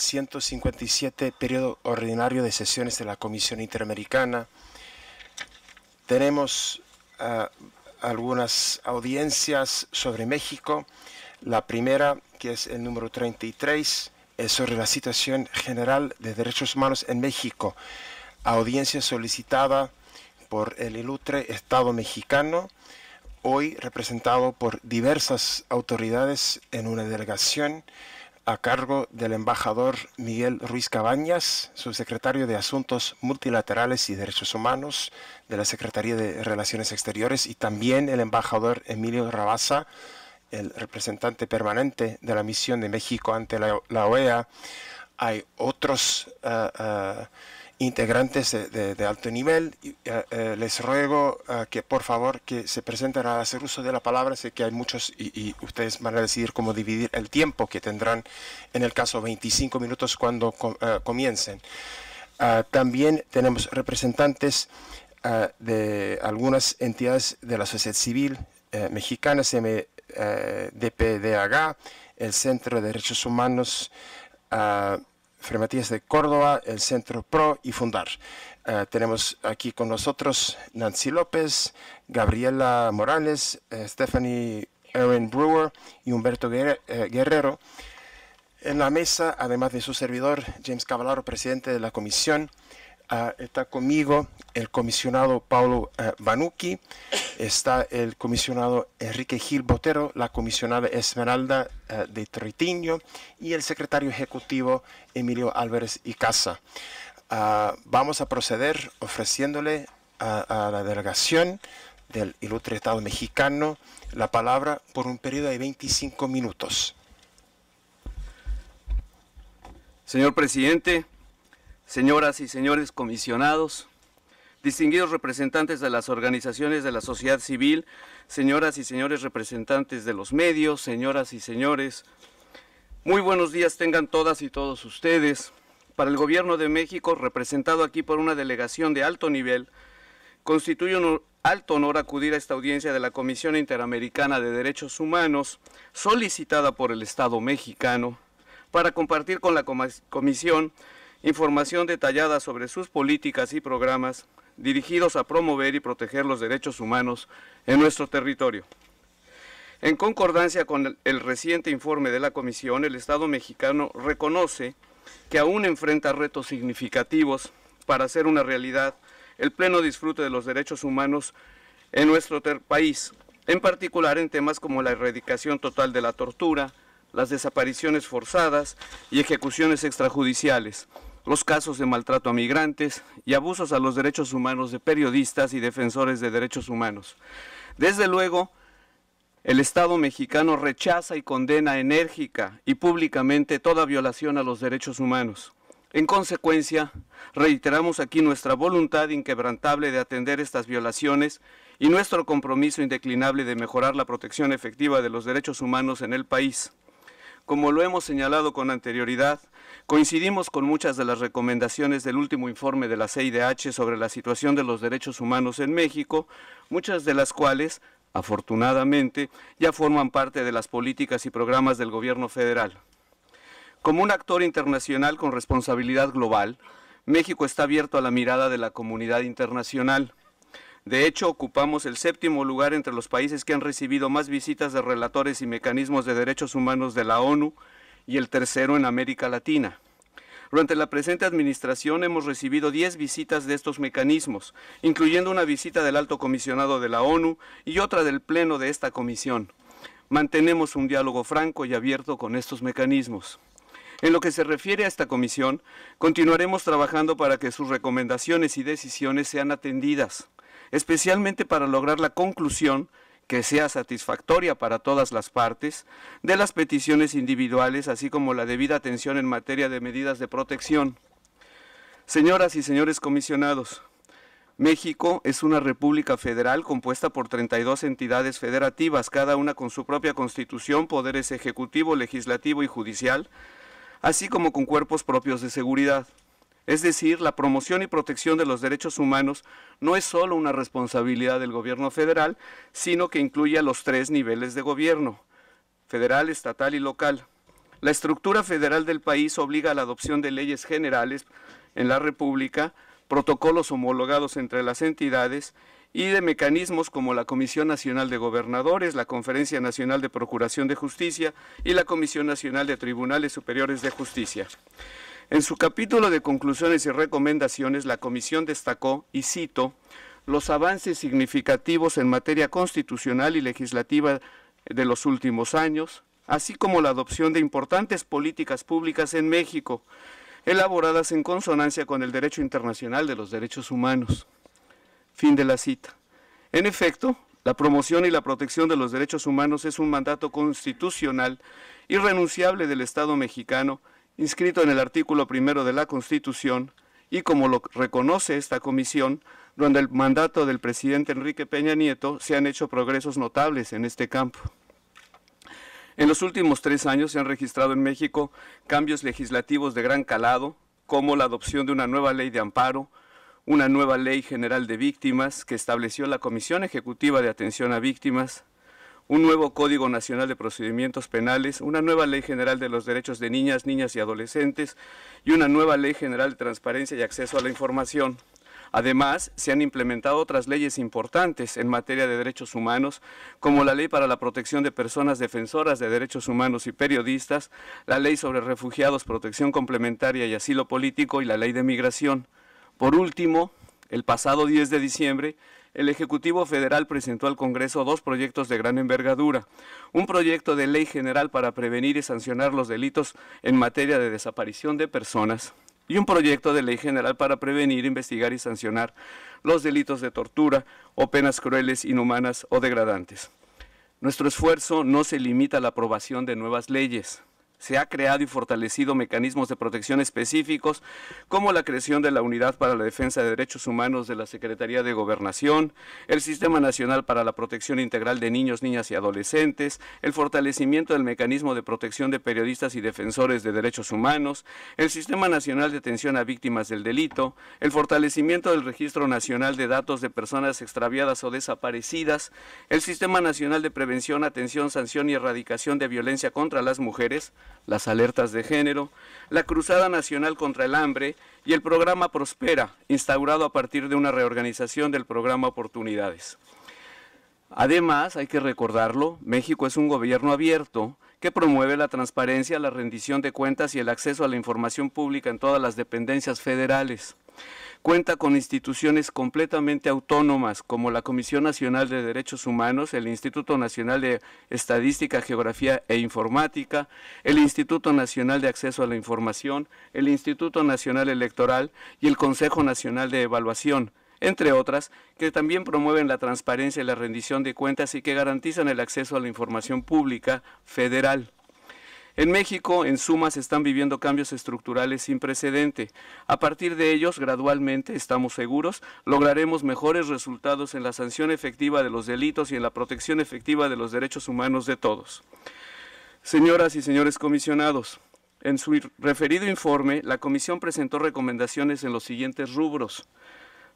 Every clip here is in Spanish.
157 periodo ordinario de sesiones de la Comisión Interamericana. Tenemos ah, algunas audiencias sobre México. La primera, que es el número 33, es sobre la situación general de derechos humanos en México. Audiencia solicitada por el ilustre Estado mexicano, hoy representado por diversas autoridades en una delegación a cargo del embajador Miguel Ruiz Cabañas, subsecretario de Asuntos Multilaterales y Derechos Humanos de la Secretaría de Relaciones Exteriores, y también el embajador Emilio Rabasa, el representante permanente de la misión de México ante la, OEA. E Hay otros eh, eh, integrantes de, alto nivel. Eh, eh, les ruego eh, que por favor que se presenten a hacer uso de la palabra. Sé que hay muchos y, ustedes van a decidir cómo dividir el tiempo que tendrán, en el caso 25 minutos cuando comiencen. Ah, también tenemos representantes ah, de algunas entidades de la sociedad civil mexicana, CMDPDH, el Centro de Derechos Humanos. Ah, Frematías de Córdoba, el Centro PRO y Fundar. Eh, tenemos aquí con nosotros Nancy López, Gabriela Morales, eh, Stephanie Erin Brewer y Humberto eh, Guerrero. En la mesa, además de su servidor, James Cavallaro, presidente de la comisión, Ah, está conmigo el comisionado Paulo eh, Banuki está el comisionado Enrique Gil Botero, la comisionada Esmeralda eh, de Tritiño y el secretario ejecutivo Emilio Álvarez y Casa. Ah, vamos a proceder ofreciéndole a, la delegación del ilustre Estado mexicano la palabra por un periodo de 25 minutos. Señor presidente, señoras y señores comisionados, distinguidos representantes de las organizaciones de la sociedad civil, señoras y señores representantes de los medios, señoras y señores, muy buenos días tengan todas y todos ustedes. Para el Gobierno de México, representado aquí por una delegación de alto nivel, constituye un alto honor acudir a esta audiencia de la Comisión Interamericana de Derechos Humanos, solicitada por el Estado mexicano, para compartir con la Comisión información detallada sobre sus políticas y programas dirigidos a promover y proteger los derechos humanos en nuestro territorio. En concordancia con el reciente informe de la Comisión, el Estado mexicano reconoce que aún enfrenta retos significativos para hacer una realidad el pleno disfrute de los derechos humanos en nuestro país, en particular en temas como la erradicación total de la tortura, las desapariciones forzadas y ejecuciones extrajudiciales, los casos de maltrato a migrantes y abusos a los derechos humanos de periodistas y defensores de derechos humanos. Desde luego, el Estado mexicano rechaza y condena enérgica y públicamente toda violación a los derechos humanos. En consecuencia, reiteramos aquí nuestra voluntad inquebrantable de atender estas violaciones y nuestro compromiso indeclinable de mejorar la protección efectiva de los derechos humanos en el país. Como lo hemos señalado con anterioridad, Coincidimos con muchas de las recomendaciones del último informe de la CIDH sobre la situación de los derechos humanos en México, muchas de las cuales, afortunadamente, ya forman parte de las políticas y programas del gobierno federal. Como un actor internacional con responsabilidad global, México está abierto a la mirada de la comunidad internacional. De hecho, ocupamos el séptimo lugar entre los países que han recibido más visitas de relatores y mecanismos de derechos humanos de la ONU, y el tercero en América Latina. Durante la presente administración hemos recibido 10 visitas de estos mecanismos, incluyendo una visita del alto comisionado de la ONU y otra del pleno de esta comisión. Mantenemos un diálogo franco y abierto con estos mecanismos. En lo que se refiere a esta comisión, continuaremos trabajando para que sus recomendaciones y decisiones sean atendidas, especialmente para lograr la conclusión que sea satisfactoria para todas las partes, de las peticiones individuales, así como la debida atención en materia de medidas de protección. Señoras y señores comisionados, México es una república federal compuesta por 32 entidades federativas, cada una con su propia constitución, poderes ejecutivo, legislativo y judicial, así como con cuerpos propios de seguridad. Es decir, la promoción y protección de los derechos humanos no es solo una responsabilidad del gobierno federal, sino que incluye a los tres niveles de gobierno, federal, estatal y local. La estructura federal del país obliga a la adopción de leyes generales en la República, protocolos homologados entre las entidades y de mecanismos como la Comisión Nacional de Gobernadores, la Conferencia Nacional de Procuración de Justicia y la Comisión Nacional de Tribunales Superiores de Justicia. En su capítulo de conclusiones y recomendaciones, la comisión destacó, y cito, los avances significativos en materia constitucional y legislativa de los últimos años, así como la adopción de importantes políticas públicas en México, elaboradas en consonancia con el derecho internacional de los derechos humanos. Fin de la cita. En efecto, la promoción y la protección de los derechos humanos es un mandato constitucional irrenunciable del Estado mexicano inscrito en el artículo primero de la Constitución y como lo reconoce esta comisión, durante el mandato del presidente Enrique Peña Nieto se han hecho progresos notables en este campo. En los últimos tres años se han registrado en México cambios legislativos de gran calado, como la adopción de una nueva ley de amparo, una nueva ley general de víctimas que estableció la Comisión Ejecutiva de Atención a Víctimas, un nuevo Código Nacional de Procedimientos Penales, una nueva Ley General de los Derechos de Niñas, Niñas y Adolescentes y una nueva Ley General de Transparencia y Acceso a la Información. Además, se han implementado otras leyes importantes en materia de derechos humanos, como la Ley para la Protección de Personas Defensoras de Derechos Humanos y Periodistas, la Ley sobre Refugiados, Protección Complementaria y Asilo Político y la Ley de Migración. Por último, el pasado 10 de diciembre, el Ejecutivo Federal presentó al Congreso dos proyectos de gran envergadura. Un proyecto de ley general para prevenir y sancionar los delitos en materia de desaparición de personas y un proyecto de ley general para prevenir, investigar y sancionar los delitos de tortura o penas crueles, inhumanas o degradantes. Nuestro esfuerzo no se limita a la aprobación de nuevas leyes, se ha creado y fortalecido mecanismos de protección específicos, como la creación de la Unidad para la Defensa de Derechos Humanos de la Secretaría de Gobernación, el Sistema Nacional para la Protección Integral de Niños, Niñas y Adolescentes, el fortalecimiento del mecanismo de protección de periodistas y defensores de derechos humanos, el Sistema Nacional de Atención a Víctimas del Delito, el fortalecimiento del Registro Nacional de Datos de Personas Extraviadas o Desaparecidas, el Sistema Nacional de Prevención, Atención, Sanción y Erradicación de Violencia contra las Mujeres, las alertas de género, la Cruzada Nacional contra el Hambre y el programa Prospera, instaurado a partir de una reorganización del programa Oportunidades. Además, hay que recordarlo, México es un gobierno abierto que promueve la transparencia, la rendición de cuentas y el acceso a la información pública en todas las dependencias federales. Cuenta con instituciones completamente autónomas como la Comisión Nacional de Derechos Humanos, el Instituto Nacional de Estadística, Geografía e Informática, el Instituto Nacional de Acceso a la Información, el Instituto Nacional Electoral y el Consejo Nacional de Evaluación entre otras, que también promueven la transparencia y la rendición de cuentas y que garantizan el acceso a la información pública federal. En México, en suma, se están viviendo cambios estructurales sin precedente. A partir de ellos, gradualmente, estamos seguros, lograremos mejores resultados en la sanción efectiva de los delitos y en la protección efectiva de los derechos humanos de todos. Señoras y señores comisionados, en su referido informe, la Comisión presentó recomendaciones en los siguientes rubros.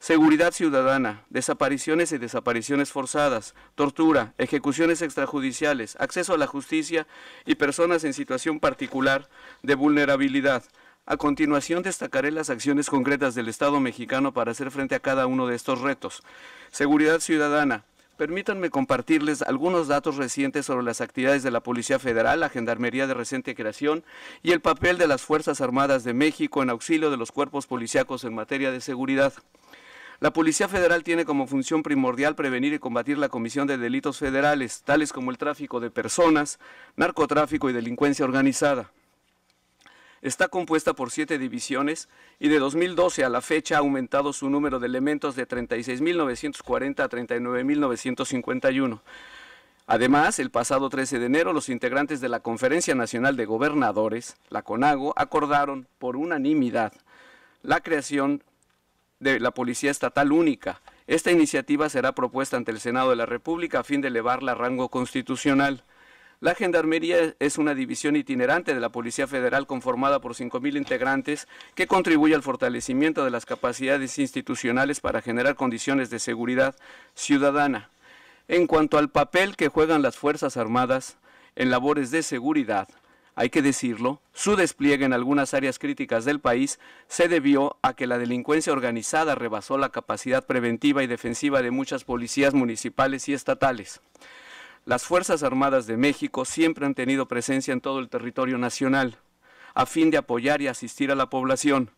Seguridad ciudadana, desapariciones y desapariciones forzadas, tortura, ejecuciones extrajudiciales, acceso a la justicia y personas en situación particular de vulnerabilidad. A continuación destacaré las acciones concretas del Estado mexicano para hacer frente a cada uno de estos retos. Seguridad ciudadana, Permítanme compartirles algunos datos recientes sobre las actividades de la Policía Federal, la Gendarmería de reciente creación y el papel de las Fuerzas Armadas de México en auxilio de los cuerpos policíacos en materia de seguridad. La Policía Federal tiene como función primordial prevenir y combatir la comisión de delitos federales, tales como el tráfico de personas, narcotráfico y delincuencia organizada. Está compuesta por siete divisiones y de 2012 a la fecha ha aumentado su número de elementos de 36.940 a 39.951. Además, el pasado 13 de enero, los integrantes de la Conferencia Nacional de Gobernadores, la CONAGO, acordaron por unanimidad la creación de la Policía Estatal Única. Esta iniciativa será propuesta ante el Senado de la República a fin de elevarla a rango constitucional. La Gendarmería es una división itinerante de la Policía Federal conformada por 5.000 integrantes que contribuye al fortalecimiento de las capacidades institucionales para generar condiciones de seguridad ciudadana. En cuanto al papel que juegan las Fuerzas Armadas en labores de seguridad, hay que decirlo, su despliegue en algunas áreas críticas del país se debió a que la delincuencia organizada rebasó la capacidad preventiva y defensiva de muchas policías municipales y estatales. Las Fuerzas Armadas de México siempre han tenido presencia en todo el territorio nacional, a fin de apoyar y asistir a la población.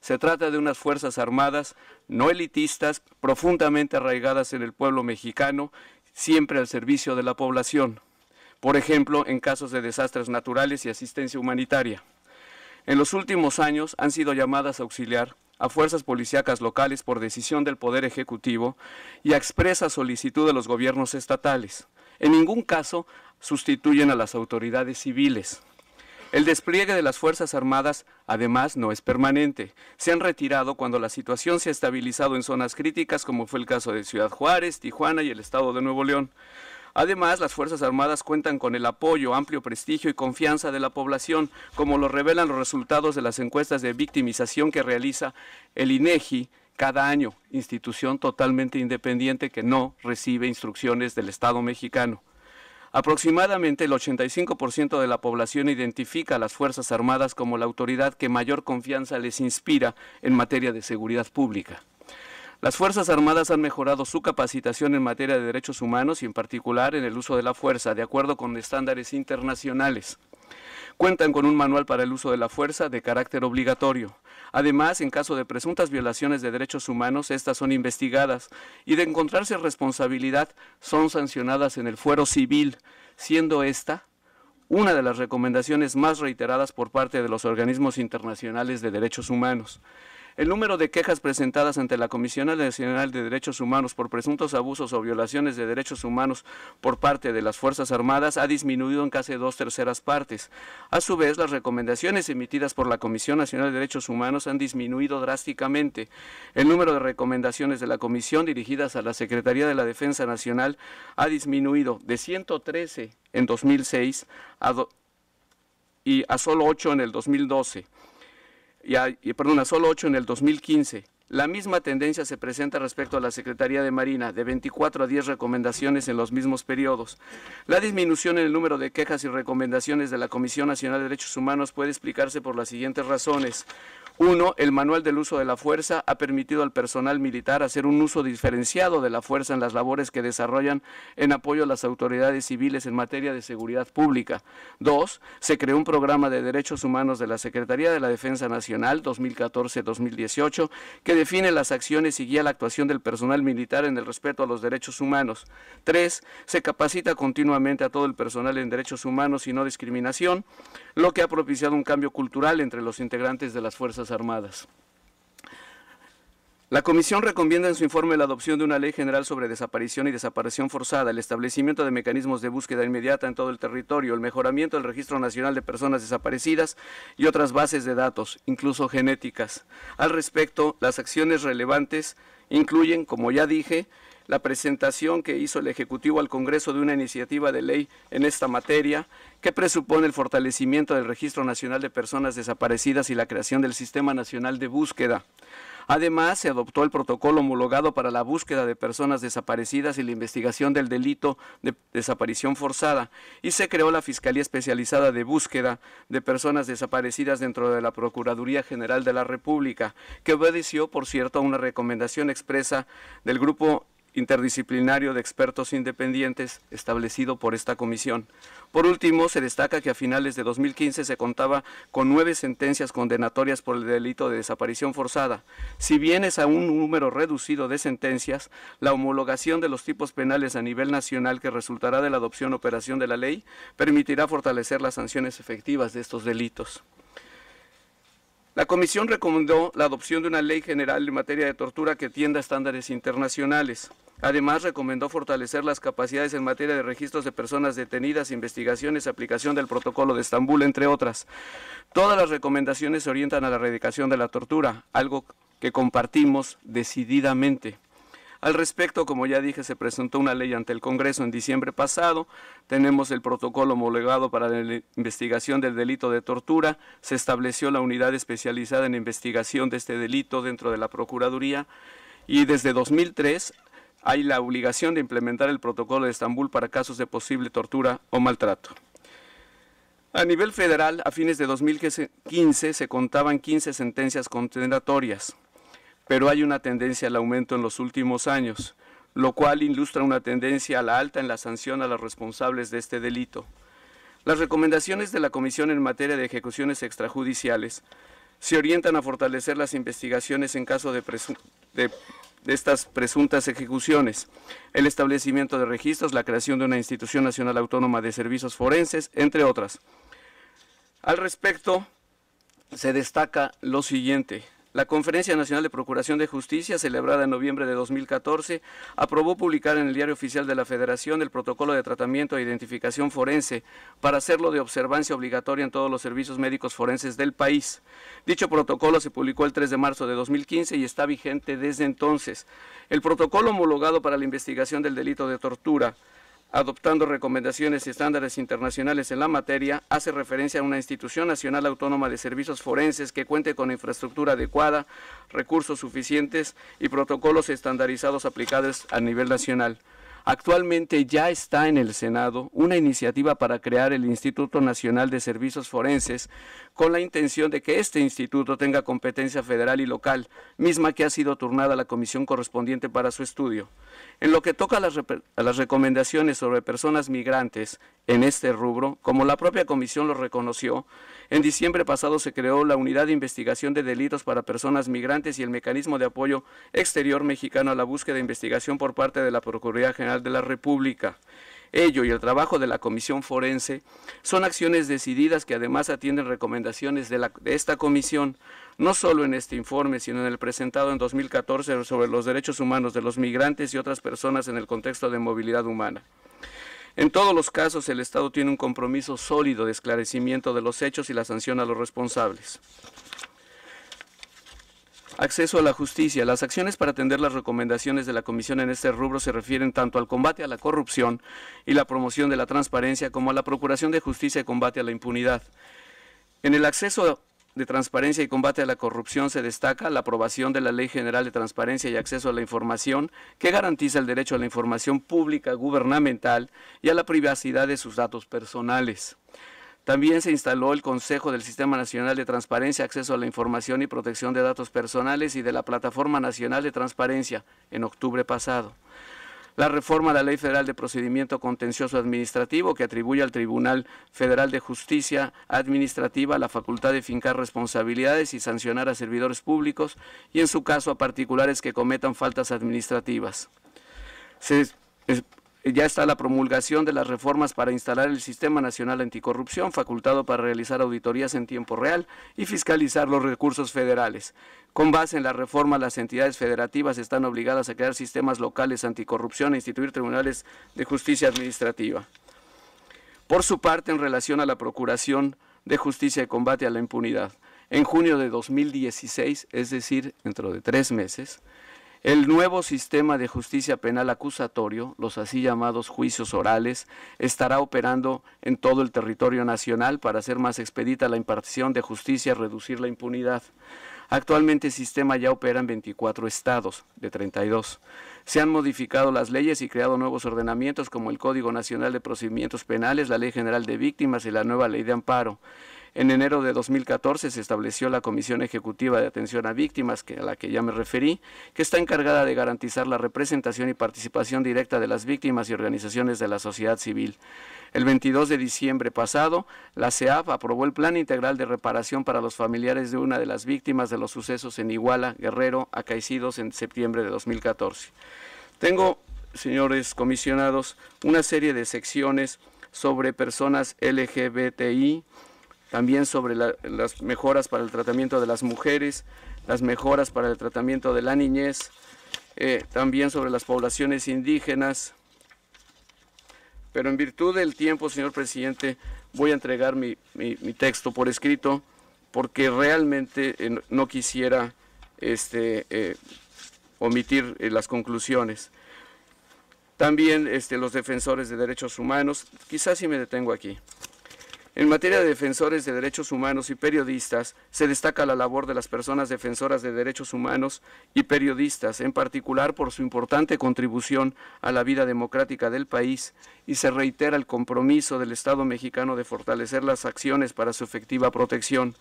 Se trata de unas Fuerzas Armadas no elitistas, profundamente arraigadas en el pueblo mexicano, siempre al servicio de la población por ejemplo, en casos de desastres naturales y asistencia humanitaria. En los últimos años han sido llamadas a auxiliar a fuerzas policíacas locales por decisión del Poder Ejecutivo y a expresa solicitud de los gobiernos estatales. En ningún caso sustituyen a las autoridades civiles. El despliegue de las Fuerzas Armadas, además, no es permanente. Se han retirado cuando la situación se ha estabilizado en zonas críticas, como fue el caso de Ciudad Juárez, Tijuana y el Estado de Nuevo León. Además, las Fuerzas Armadas cuentan con el apoyo, amplio prestigio y confianza de la población, como lo revelan los resultados de las encuestas de victimización que realiza el INEGI e cada año, institución totalmente independiente que no recibe instrucciones del Estado mexicano. Aproximadamente el 85% de la población identifica a las Fuerzas Armadas como la autoridad que mayor confianza les inspira en materia de seguridad pública. Las Fuerzas Armadas han mejorado su capacitación en materia de derechos humanos y en particular en el uso de la fuerza, de acuerdo con estándares internacionales. Cuentan con un manual para el uso de la fuerza de carácter obligatorio. Además, en caso de presuntas violaciones de derechos humanos, estas son investigadas y de encontrarse responsabilidad son sancionadas en el fuero civil, siendo esta una de las recomendaciones más reiteradas por parte de los organismos internacionales de derechos humanos. El número de quejas presentadas ante la Comisión Nacional de Derechos Humanos por presuntos abusos o violaciones de derechos humanos por parte de las Fuerzas Armadas ha disminuido en casi dos terceras partes. A su vez, las recomendaciones emitidas por la Comisión Nacional de Derechos Humanos han disminuido drásticamente. El número de recomendaciones de la Comisión dirigidas a la Secretaría de la Defensa Nacional ha disminuido de 113 en 2006 a y a solo 8 en el 2012 y perdón, a solo 8 en el 2015. La misma tendencia se presenta respecto a la Secretaría de Marina, de 24 a 10 recomendaciones en los mismos periodos. La disminución en el número de quejas y recomendaciones de la Comisión Nacional de Derechos Humanos puede explicarse por las siguientes razones. Uno, el manual del uso de la fuerza ha permitido al personal militar hacer un uso diferenciado de la fuerza en las labores que desarrollan en apoyo a las autoridades civiles en materia de seguridad pública. Dos, se creó un programa de derechos humanos de la Secretaría de la Defensa Nacional 2014-2018 que define las acciones y guía la actuación del personal militar en el respeto a los derechos humanos. Tres, se capacita continuamente a todo el personal en derechos humanos y no discriminación lo que ha propiciado un cambio cultural entre los integrantes de las Fuerzas Armadas. La Comisión recomienda en su informe la adopción de una ley general sobre desaparición y desaparición forzada, el establecimiento de mecanismos de búsqueda inmediata en todo el territorio, el mejoramiento del Registro Nacional de Personas Desaparecidas y otras bases de datos, incluso genéticas. Al respecto, las acciones relevantes incluyen, como ya dije, la presentación que hizo el Ejecutivo al Congreso de una iniciativa de ley en esta materia que presupone el fortalecimiento del Registro Nacional de Personas Desaparecidas y la creación del Sistema Nacional de Búsqueda. Además, se adoptó el protocolo homologado para la búsqueda de personas desaparecidas y la investigación del delito de desaparición forzada y se creó la Fiscalía Especializada de Búsqueda de Personas Desaparecidas dentro de la Procuraduría General de la República, que obedeció, por cierto, a una recomendación expresa del Grupo interdisciplinario de expertos independientes establecido por esta comisión. Por último, se destaca que a finales de 2015 se contaba con nueve sentencias condenatorias por el delito de desaparición forzada. Si bien es a un número reducido de sentencias, la homologación de los tipos penales a nivel nacional que resultará de la adopción operación de la ley permitirá fortalecer las sanciones efectivas de estos delitos. La comisión recomendó la adopción de una ley general en materia de tortura que tienda a estándares internacionales. Además, recomendó fortalecer las capacidades en materia de registros de personas detenidas, investigaciones, aplicación del protocolo de Estambul, entre otras. Todas las recomendaciones se orientan a la erradicación de la tortura, algo que compartimos decididamente. Al respecto, como ya dije, se presentó una ley ante el Congreso en diciembre pasado. Tenemos el protocolo homologado para la investigación del delito de tortura. Se estableció la unidad especializada en investigación de este delito dentro de la Procuraduría. Y desde 2003 hay la obligación de implementar el protocolo de Estambul para casos de posible tortura o maltrato. A nivel federal, a fines de 2015 se contaban 15 sentencias condenatorias pero hay una tendencia al aumento en los últimos años, lo cual ilustra una tendencia a la alta en la sanción a los responsables de este delito. Las recomendaciones de la Comisión en materia de ejecuciones extrajudiciales se orientan a fortalecer las investigaciones en caso de, estas presuntas ejecuciones, el establecimiento de registros, la creación de una institución nacional autónoma de servicios forenses, entre otras. Al respecto, se destaca lo siguiente. La Conferencia Nacional de Procuración de Justicia, celebrada en noviembre de 2014, aprobó publicar en el Diario Oficial de la Federación el protocolo de tratamiento e identificación forense para hacerlo de observancia obligatoria en todos los servicios médicos forenses del país. Dicho protocolo se publicó el 3 de marzo de 2015 y está vigente desde entonces. El protocolo homologado para la investigación del delito de tortura adoptando recomendaciones y estándares internacionales en la materia, hace referencia a una institución nacional autónoma de servicios forenses que cuente con infraestructura adecuada, recursos suficientes y protocolos estandarizados aplicados a nivel nacional. Actualmente ya está en el Senado una iniciativa para crear el Instituto Nacional de Servicios Forenses con la intención de que este instituto tenga competencia federal y local, misma que ha sido turnada a la comisión correspondiente para su estudio. En lo que toca a las, recomendaciones sobre personas migrantes en este rubro, como la propia comisión lo reconoció, en diciembre pasado se creó la Unidad de Investigación de Delitos para Personas Migrantes y el Mecanismo de Apoyo Exterior Mexicano a la Búsqueda de Investigación por parte de la Procuraduría General de la República. Ello y el trabajo de la comisión forense son acciones decididas que además atienden recomendaciones de, esta comisión, no solo en este informe, sino en el presentado en 2014 sobre los derechos humanos de los migrantes y otras personas en el contexto de movilidad humana. En todos los casos, el Estado tiene un compromiso sólido de esclarecimiento de los hechos y la sanción a los responsables. Acceso a la justicia. Las acciones para atender las recomendaciones de la Comisión en este rubro se refieren tanto al combate a la corrupción y la promoción de la transparencia como a la procuración de justicia y combate a la impunidad. En el acceso de transparencia y combate a la corrupción se destaca la aprobación de la Ley General de Transparencia y Acceso a la Información, que garantiza el derecho a la información pública gubernamental y a la privacidad de sus datos personales. También se instaló el Consejo del Sistema Nacional de Transparencia, Acceso a la Información y Protección de Datos Personales y de la Plataforma Nacional de Transparencia en octubre pasado. La reforma a la Ley Federal de Procedimiento Contencioso Administrativo que atribuye al Tribunal Federal de Justicia Administrativa la facultad de fincar responsabilidades y sancionar a servidores públicos y en su caso a particulares que cometan faltas administrativas. Se ya está la promulgación de las reformas para instalar el Sistema Nacional Anticorrupción, facultado para realizar auditorías en tiempo real y fiscalizar los recursos federales. Con base en la reforma, las entidades federativas están obligadas a crear sistemas locales anticorrupción e instituir tribunales de justicia administrativa. Por su parte, en relación a la Procuración de Justicia y Combate a la Impunidad, en junio de 2016, es decir, dentro de tres meses, el nuevo sistema de justicia penal acusatorio, los así llamados juicios orales, estará operando en todo el territorio nacional para hacer más expedita la impartición de justicia y reducir la impunidad. Actualmente el sistema ya opera en 24 estados de 32. Se han modificado las leyes y creado nuevos ordenamientos como el Código Nacional de Procedimientos Penales, la Ley General de Víctimas y la nueva Ley de Amparo. En enero de 2014 se estableció la Comisión Ejecutiva de Atención a Víctimas, que, a la que ya me referí, que está encargada de garantizar la representación y participación directa de las víctimas y organizaciones de la sociedad civil. El 22 de diciembre pasado, la CEAF aprobó el Plan Integral de Reparación para los familiares de una de las víctimas de los sucesos en Iguala, Guerrero, acaecidos en septiembre de 2014. Tengo, señores comisionados, una serie de secciones sobre personas LGBTI, también sobre las mejoras para el tratamiento de las mujeres, las mejoras para el tratamiento de la niñez, eh, también sobre las poblaciones indígenas. Pero en virtud del tiempo, señor presidente, voy a entregar mi, texto por escrito porque realmente eh, no quisiera este, eh, omitir las conclusiones. También este, los defensores de derechos humanos, quizás si me detengo aquí. En materia de defensores de derechos humanos y periodistas, se destaca la labor de las personas defensoras de derechos humanos y periodistas, en particular por su importante contribución a la vida democrática del país, y se reitera el compromiso del Estado mexicano de fortalecer las acciones para su efectiva protección.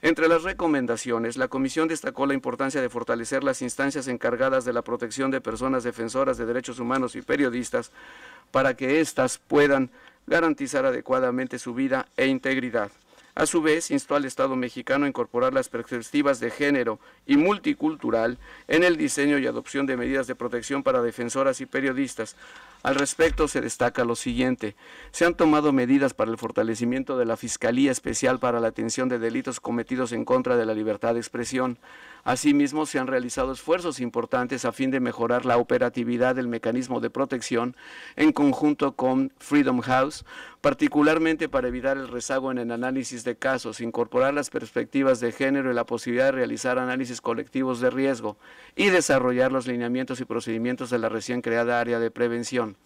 Entre las recomendaciones, la Comisión destacó la importancia de fortalecer las instancias encargadas de la protección de personas defensoras de derechos humanos y periodistas para que éstas puedan garantizar adecuadamente su vida e integridad. A su vez, instó al Estado mexicano a incorporar las perspectivas de género y multicultural en el diseño y adopción de medidas de protección para defensoras y periodistas. Al respecto, se destaca lo siguiente. Se han tomado medidas para el fortalecimiento de la Fiscalía Especial para la Atención de Delitos Cometidos en contra de la Libertad de Expresión Asimismo, se han realizado esfuerzos importantes a fin de mejorar la operatividad del mecanismo de protección en conjunto con Freedom House, particularmente para evitar el rezago en el análisis de casos, incorporar las perspectivas de género y la posibilidad de realizar análisis colectivos de riesgo y desarrollar los lineamientos y procedimientos de la recién creada área de prevención.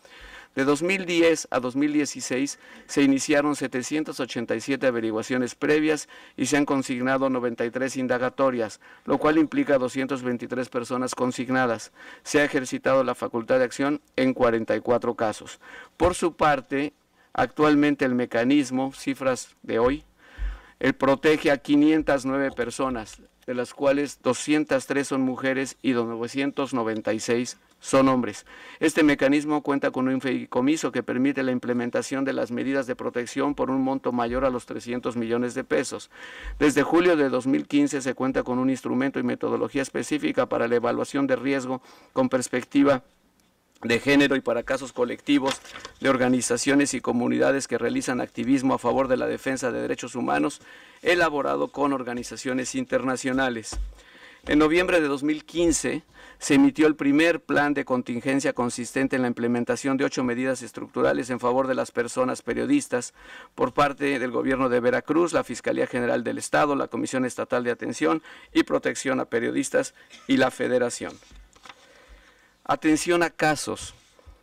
De 2010 a 2016 se iniciaron 787 averiguaciones previas y se han consignado 93 indagatorias, lo cual implica 223 personas consignadas. Se ha ejercitado la facultad de acción en 44 casos. Por su parte, actualmente el mecanismo, cifras de hoy, el protege a 509 personas, de las cuales 203 son mujeres y 996 son hombres. Este mecanismo cuenta con un fideicomiso que permite la implementación de las medidas de protección por un monto mayor a los 300 millones de pesos. Desde julio de 2015 se cuenta con un instrumento y metodología específica para la evaluación de riesgo con perspectiva de género y para casos colectivos de organizaciones y comunidades que realizan activismo a favor de la defensa de derechos humanos, elaborado con organizaciones internacionales. En noviembre de 2015 se emitió el primer plan de contingencia consistente en la implementación de ocho medidas estructurales en favor de las personas periodistas por parte del Gobierno de Veracruz, la Fiscalía General del Estado, la Comisión Estatal de Atención y Protección a Periodistas y la Federación. Atención a casos.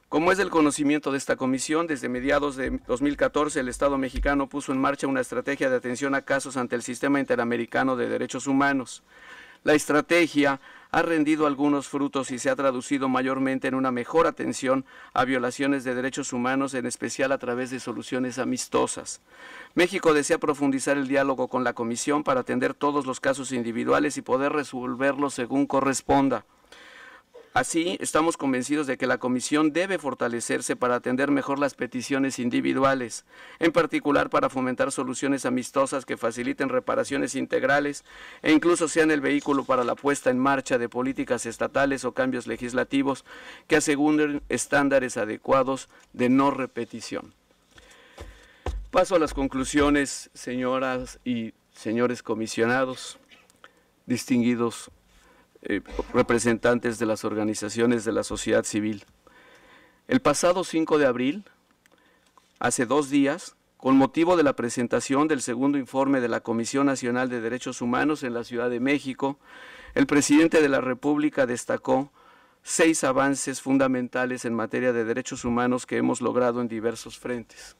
Como es del conocimiento de esta comisión, desde mediados de 2014 el Estado mexicano puso en marcha una estrategia de atención a casos ante el Sistema Interamericano de Derechos Humanos. La estrategia ha rendido algunos frutos y se ha traducido mayormente en una mejor atención a violaciones de derechos humanos, en especial a través de soluciones amistosas. México desea profundizar el diálogo con la Comisión para atender todos los casos individuales y poder resolverlos según corresponda. Así, estamos convencidos de que la Comisión debe fortalecerse para atender mejor las peticiones individuales, en particular para fomentar soluciones amistosas que faciliten reparaciones integrales e incluso sean el vehículo para la puesta en marcha de políticas estatales o cambios legislativos que aseguren estándares adecuados de no repetición. Paso a las conclusiones, señoras y señores comisionados, distinguidos eh, representantes de las organizaciones de la sociedad civil. El pasado 5 de abril, hace dos días, con motivo de la presentación del segundo informe de la Comisión Nacional de Derechos Humanos en la Ciudad de México, el presidente de la República destacó seis avances fundamentales en materia de derechos humanos que hemos logrado en diversos frentes.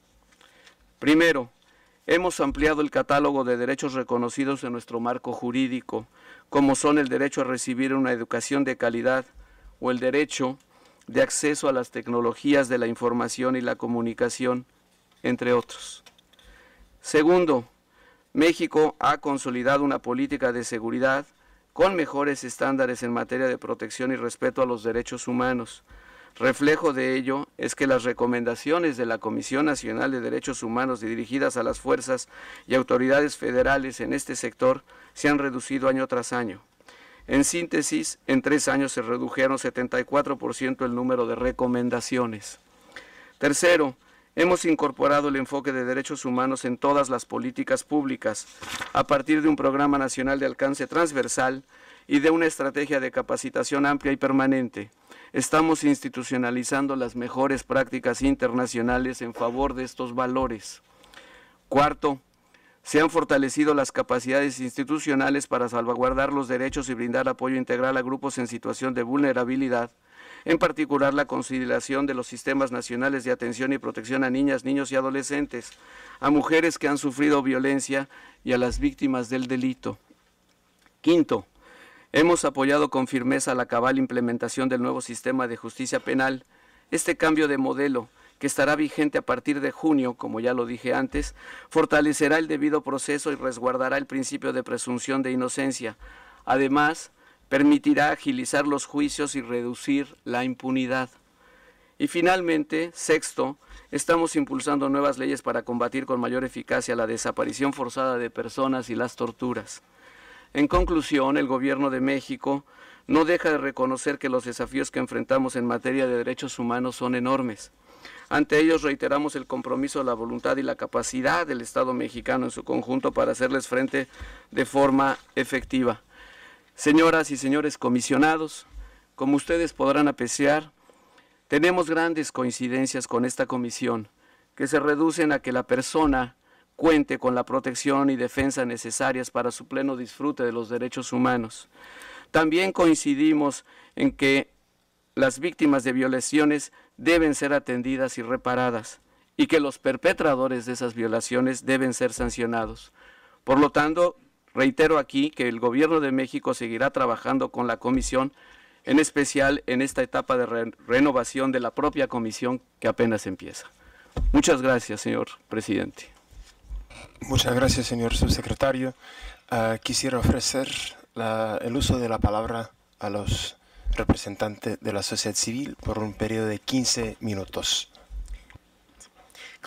Primero, hemos ampliado el catálogo de derechos reconocidos en nuestro marco jurídico como son el derecho a recibir una educación de calidad o el derecho de acceso a las tecnologías de la información y la comunicación, entre otros. Segundo, México ha consolidado una política de seguridad con mejores estándares en materia de protección y respeto a los derechos humanos, Reflejo de ello es que las recomendaciones de la Comisión Nacional de Derechos Humanos dirigidas a las fuerzas y autoridades federales en este sector se han reducido año tras año. En síntesis, en tres años se redujeron 74% el número de recomendaciones. Tercero, hemos incorporado el enfoque de derechos humanos en todas las políticas públicas a partir de un programa nacional de alcance transversal y de una estrategia de capacitación amplia y permanente estamos institucionalizando las mejores prácticas internacionales en favor de estos valores. Cuarto, se han fortalecido las capacidades institucionales para salvaguardar los derechos y brindar apoyo integral a grupos en situación de vulnerabilidad, en particular la conciliación de los sistemas nacionales de atención y protección a niñas, niños y adolescentes, a mujeres que han sufrido violencia y a las víctimas del delito. Quinto, Hemos apoyado con firmeza la cabal implementación del nuevo sistema de justicia penal. Este cambio de modelo, que estará vigente a partir de junio, como ya lo dije antes, fortalecerá el debido proceso y resguardará el principio de presunción de inocencia. Además, permitirá agilizar los juicios y reducir la impunidad. Y finalmente, sexto, estamos impulsando nuevas leyes para combatir con mayor eficacia la desaparición forzada de personas y las torturas. En conclusión, el gobierno de México no deja de reconocer que los desafíos que enfrentamos en materia de derechos humanos son enormes. Ante ellos reiteramos el compromiso, la voluntad y la capacidad del Estado mexicano en su conjunto para hacerles frente de forma efectiva. Señoras y señores comisionados, como ustedes podrán apreciar, tenemos grandes coincidencias con esta comisión, que se reducen a que la persona cuente con la protección y defensa necesarias para su pleno disfrute de los derechos humanos. También coincidimos en que las víctimas de violaciones deben ser atendidas y reparadas y que los perpetradores de esas violaciones deben ser sancionados. Por lo tanto, reitero aquí que el Gobierno de México seguirá trabajando con la Comisión, en especial en esta etapa de renovación de la propia Comisión que apenas empieza. Muchas gracias, señor presidente. Muchas gracias, señor subsecretario. Ah, quisiera ofrecer el uso de la palabra a los representantes de la sociedad civil por un periodo de 15 minutos.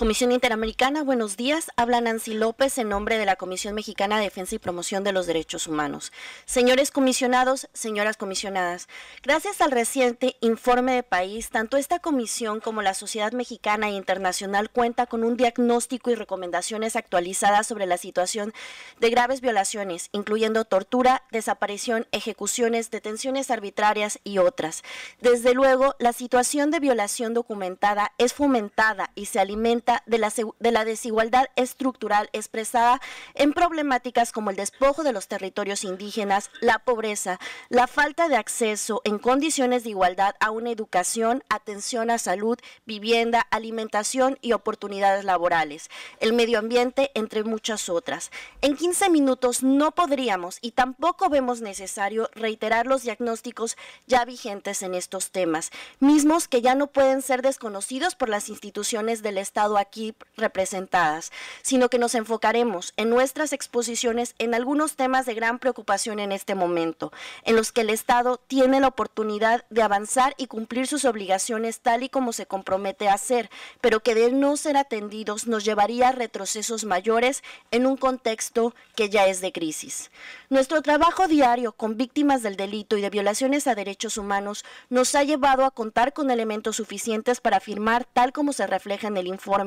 Comisión Interamericana, buenos días. Habla Nancy López en nombre de la Comisión Mexicana de Defensa y Promoción de los Derechos Humanos. Señores comisionados, señoras comisionadas, gracias al reciente informe de país, tanto esta comisión como la sociedad mexicana e internacional cuenta con un diagnóstico y recomendaciones actualizadas sobre la situación de graves violaciones, incluyendo tortura, desaparición, ejecuciones, detenciones arbitrarias y otras. Desde luego, la situación de violación documentada es fomentada y se alimenta de la, de la desigualdad estructural expresada en problemáticas como el despojo de los territorios indígenas, la pobreza, la falta de acceso en condiciones de igualdad a una educación, atención a salud, vivienda, alimentación y oportunidades laborales, el medio ambiente, entre muchas otras. En 15 minutos no podríamos y tampoco vemos necesario reiterar los diagnósticos ya vigentes en estos temas, mismos que ya no pueden ser desconocidos por las instituciones del Estado aquí representadas, sino que nos enfocaremos en nuestras exposiciones en algunos temas de gran preocupación en este momento, en los que el Estado tiene la oportunidad de avanzar y cumplir sus obligaciones tal y como se compromete a hacer, pero que de no ser atendidos nos llevaría a retrocesos mayores en un contexto que ya es de crisis. Nuestro trabajo diario con víctimas del delito y de violaciones a derechos humanos nos ha llevado a contar con elementos suficientes para afirmar, tal como se refleja en el informe,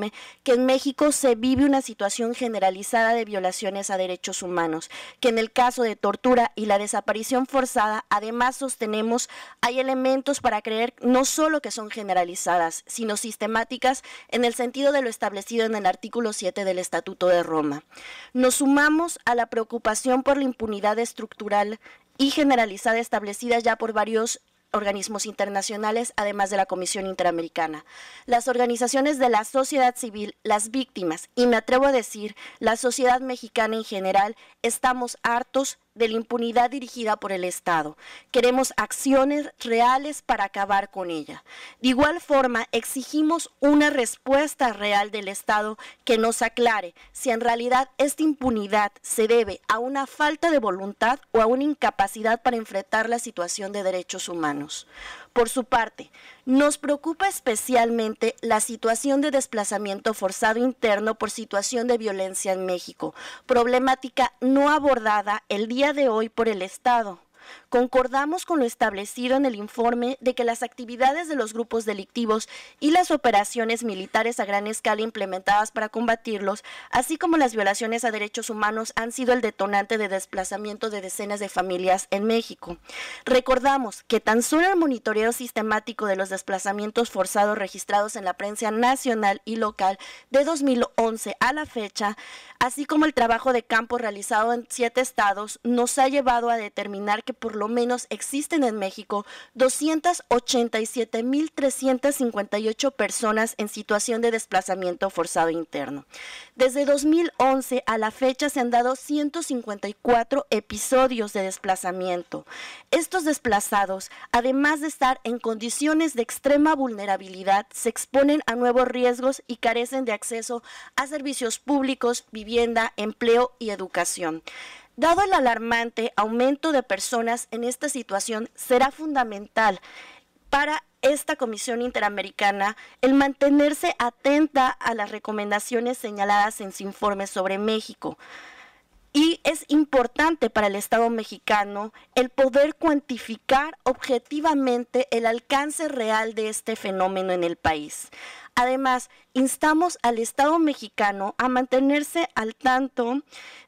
que en México se vive una situación generalizada de violaciones a derechos humanos, que en el caso de tortura y la desaparición forzada, además sostenemos, hay elementos para creer no solo que son generalizadas, sino sistemáticas en el sentido de lo establecido en el artículo 7 del Estatuto de Roma. Nos sumamos a la preocupación por la impunidad estructural y generalizada establecida ya por varios organismos internacionales, además de la Comisión Interamericana. Las organizaciones de la sociedad civil, las víctimas y me atrevo a decir la sociedad mexicana en general, estamos hartos de la impunidad dirigida por el Estado. Queremos acciones reales para acabar con ella. De igual forma, exigimos una respuesta real del Estado que nos aclare si en realidad esta impunidad se debe a una falta de voluntad o a una incapacidad para enfrentar la situación de derechos humanos. Por su parte, nos preocupa especialmente la situación de desplazamiento forzado interno por situación de violencia en México, problemática no abordada el día de hoy por el Estado concordamos con lo establecido en el informe de que las actividades de los grupos delictivos y las operaciones militares a gran escala implementadas para combatirlos, así como las violaciones a derechos humanos, han sido el detonante de desplazamiento de decenas de familias en México. Recordamos que tan solo el monitoreo sistemático de los desplazamientos forzados registrados en la prensa nacional y local de 2011 a la fecha, así como el trabajo de campo realizado en siete estados, nos ha llevado a determinar que por lo menos existen en México 287.358 personas en situación de desplazamiento forzado interno. Desde 2011 a la fecha se han dado 154 episodios de desplazamiento. Estos desplazados, además de estar en condiciones de extrema vulnerabilidad, se exponen a nuevos riesgos y carecen de acceso a servicios públicos, vivienda, empleo y educación. Dado el alarmante aumento de personas en esta situación, será fundamental para esta Comisión Interamericana el mantenerse atenta a las recomendaciones señaladas en su informe sobre México. Y es importante para el Estado mexicano el poder cuantificar objetivamente el alcance real de este fenómeno en el país. Además, instamos al Estado mexicano a mantenerse al tanto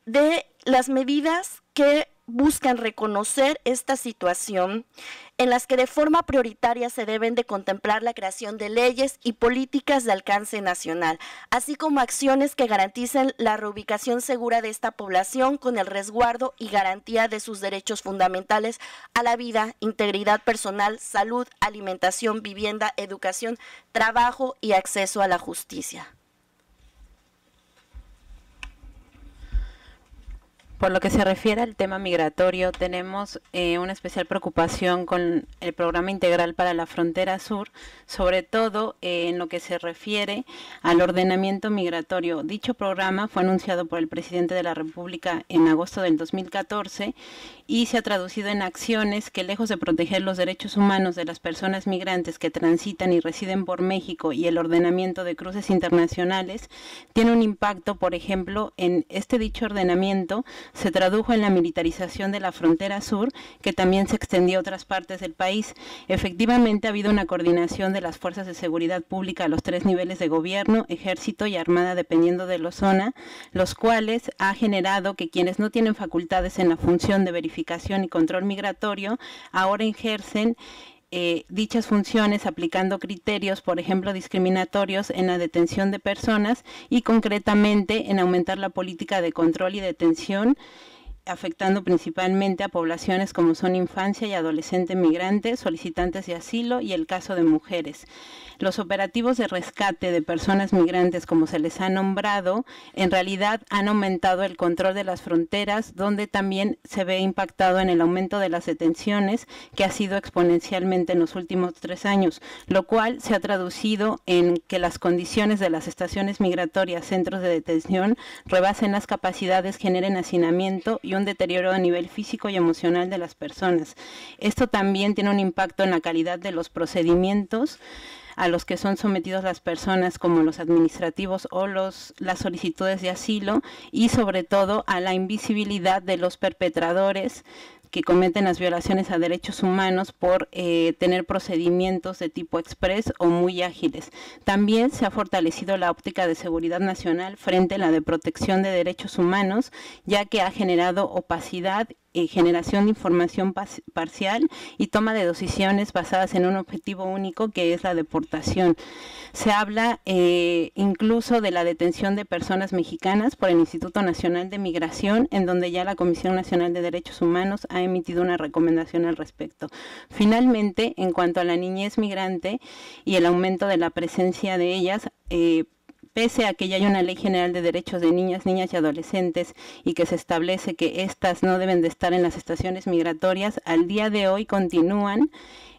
de las medidas que buscan reconocer esta situación, en las que de forma prioritaria se deben de contemplar la creación de leyes y políticas de alcance nacional, así como acciones que garanticen la reubicación segura de esta población con el resguardo y garantía de sus derechos fundamentales a la vida, integridad personal, salud, alimentación, vivienda, educación, trabajo y acceso a la justicia. Por lo que se refiere al tema migratorio, tenemos eh, una especial preocupación con el programa integral para la frontera sur, sobre todo eh, en lo que se refiere al ordenamiento migratorio. Dicho programa fue anunciado por el presidente de la República en agosto del 2014 y se ha traducido en acciones que, lejos de proteger los derechos humanos de las personas migrantes que transitan y residen por México y el ordenamiento de cruces internacionales, tiene un impacto, por ejemplo, en este dicho ordenamiento se tradujo en la militarización de la frontera sur, que también se extendió a otras partes del país. Efectivamente, ha habido una coordinación de las fuerzas de seguridad pública a los tres niveles de gobierno, ejército y armada, dependiendo de la zona, los cuales ha generado que quienes no tienen facultades en la función de verificación y control migratorio ahora ejercen eh, dichas funciones aplicando criterios, por ejemplo, discriminatorios en la detención de personas y concretamente en aumentar la política de control y detención afectando principalmente a poblaciones como son infancia y adolescente migrante, solicitantes de asilo y el caso de mujeres. Los operativos de rescate de personas migrantes, como se les ha nombrado, en realidad han aumentado el control de las fronteras, donde también se ve impactado en el aumento de las detenciones, que ha sido exponencialmente en los últimos tres años, lo cual se ha traducido en que las condiciones de las estaciones migratorias, centros de detención, rebasen las capacidades, generen hacinamiento y un deterioro a nivel físico y emocional de las personas. Esto también tiene un impacto en la calidad de los procedimientos a los que son sometidos las personas como los administrativos o los, las solicitudes de asilo y sobre todo a la invisibilidad de los perpetradores que cometen las violaciones a derechos humanos por eh, tener procedimientos de tipo express o muy ágiles. También se ha fortalecido la óptica de seguridad nacional frente a la de protección de derechos humanos, ya que ha generado opacidad generación de información parcial y toma de decisiones basadas en un objetivo único que es la deportación. Se habla eh, incluso de la detención de personas mexicanas por el Instituto Nacional de Migración, en donde ya la Comisión Nacional de Derechos Humanos ha emitido una recomendación al respecto. Finalmente, en cuanto a la niñez migrante y el aumento de la presencia de ellas, eh, pese a que ya hay una ley general de derechos de niñas, niñas y adolescentes y que se establece que éstas no deben de estar en las estaciones migratorias, al día de hoy continúan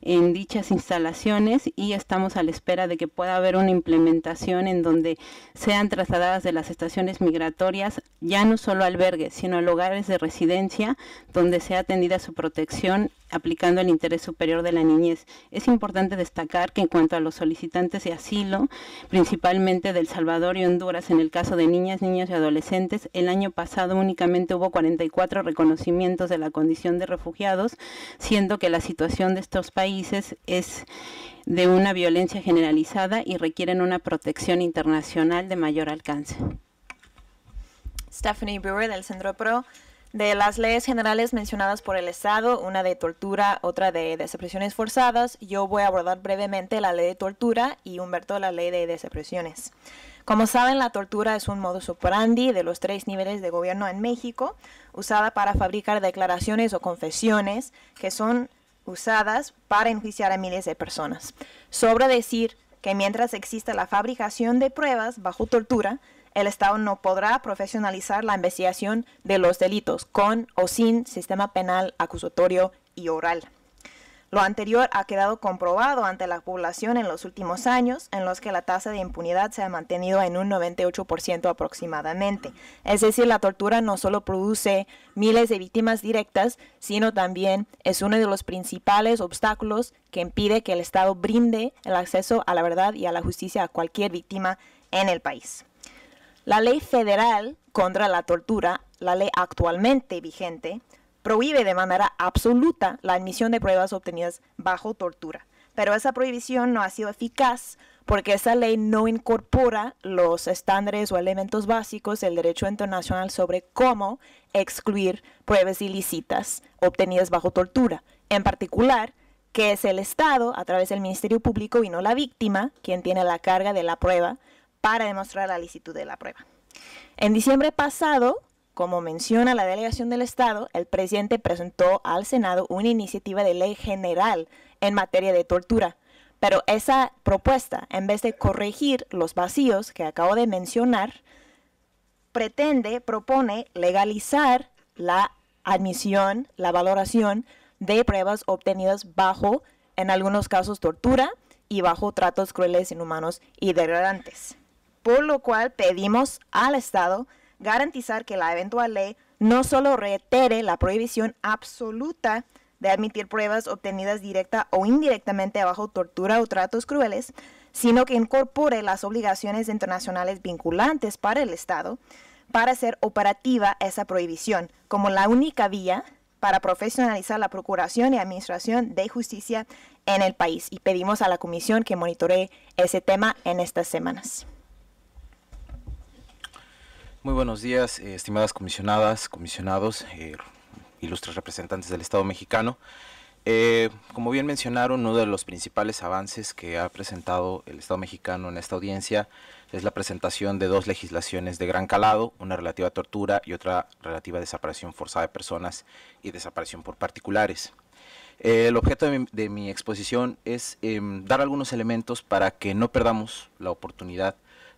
en dichas instalaciones y estamos a la espera de que pueda haber una implementación en donde sean trasladadas de las estaciones migratorias ya no solo albergues, sino a lugares de residencia donde sea atendida su protección aplicando el interés superior de la niñez. Es importante destacar que en cuanto a los solicitantes de asilo, principalmente del Salvador y Honduras, en el caso de niñas, niños y adolescentes, el año pasado únicamente hubo 44 reconocimientos de la condición de refugiados, siendo que la situación de estos países es de una violencia generalizada y requieren una protección internacional de mayor alcance. Stephanie Brewer del Centro Pro. De las leyes generales mencionadas por el Estado, una de tortura, otra de desapariciones forzadas, yo voy a abordar brevemente la ley de tortura y Humberto la ley de desapariciones. Como saben, la tortura es un modus operandi de los tres niveles de gobierno en México, usada para fabricar declaraciones o confesiones que son usadas para enjuiciar a miles de personas. Sobra decir que mientras exista la fabricación de pruebas bajo tortura, el Estado no podrá profesionalizar la investigación de los delitos con o sin sistema penal acusatorio y oral. Lo anterior ha quedado comprobado ante la población en los últimos años, en los que la tasa de impunidad se ha mantenido en un 98% aproximadamente. Es decir, la tortura no solo produce miles de víctimas directas, sino también es uno de los principales obstáculos que impide que el Estado brinde el acceso a la verdad y a la justicia a cualquier víctima en el país. La ley federal contra la tortura, la ley actualmente vigente, prohíbe de manera absoluta la admisión de pruebas obtenidas bajo tortura. Pero esa prohibición no ha sido eficaz porque esa ley no incorpora los estándares o elementos básicos del derecho internacional sobre cómo excluir pruebas ilícitas obtenidas bajo tortura. En particular, que es el Estado, a través del Ministerio Público y no la víctima, quien tiene la carga de la prueba para demostrar la licitud de la prueba. En diciembre pasado, como menciona la delegación del Estado, el presidente presentó al Senado una iniciativa de ley general en materia de tortura, pero esa propuesta, en vez de corregir los vacíos que acabo de mencionar, pretende, propone legalizar la admisión, la valoración de pruebas obtenidas bajo, en algunos casos, tortura y bajo tratos crueles, inhumanos y degradantes. Por lo cual pedimos al Estado garantizar que la eventual ley no solo reitere la prohibición absoluta de admitir pruebas obtenidas directa o indirectamente bajo tortura o tratos crueles, sino que incorpore las obligaciones internacionales vinculantes para el Estado para hacer operativa esa prohibición como la única vía para profesionalizar la procuración y administración de justicia en el país. Y pedimos a la comisión que monitoree ese tema en estas semanas. Muy buenos días, eh, estimadas comisionadas, comisionados, eh, ilustres representantes del Estado mexicano. Eh, como bien mencionaron, uno de los principales avances que ha presentado el Estado mexicano en esta audiencia es la presentación de dos legislaciones de gran calado, una relativa a tortura y otra relativa a desaparición forzada de personas y desaparición por particulares. el objeto de mi, de mi exposición es em, dar algunos elementos para que no perdamos la oportunidad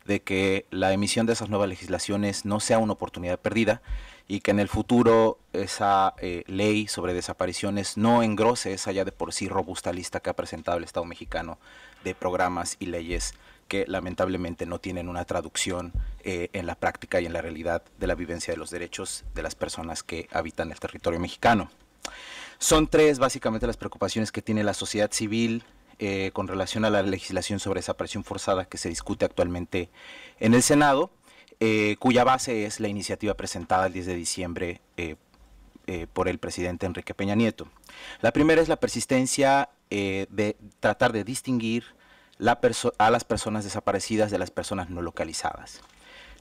de que la emisión de esas nuevas legislaciones no sea una oportunidad perdida y que en el futuro esa eh, ley sobre desapariciones no engrose esa ya de por sí robusta lista que ha presentado el Estado mexicano de programas y leyes que lamentablemente no tienen una traducción eh, en la práctica y en la realidad de la vivencia de los derechos de las personas que habitan el territorio mexicano. Son tres básicamente las preocupaciones que tiene la sociedad civil eh, con relación a la legislación sobre desaparición forzada que se discute actualmente en el Senado, eh, cuya base es la iniciativa presentada el 10 de diciembre eh, por el presidente Enrique Peña Nieto. La primera es la persistencia de tratar de distinguir la a las personas desaparecidas de las personas no localizadas.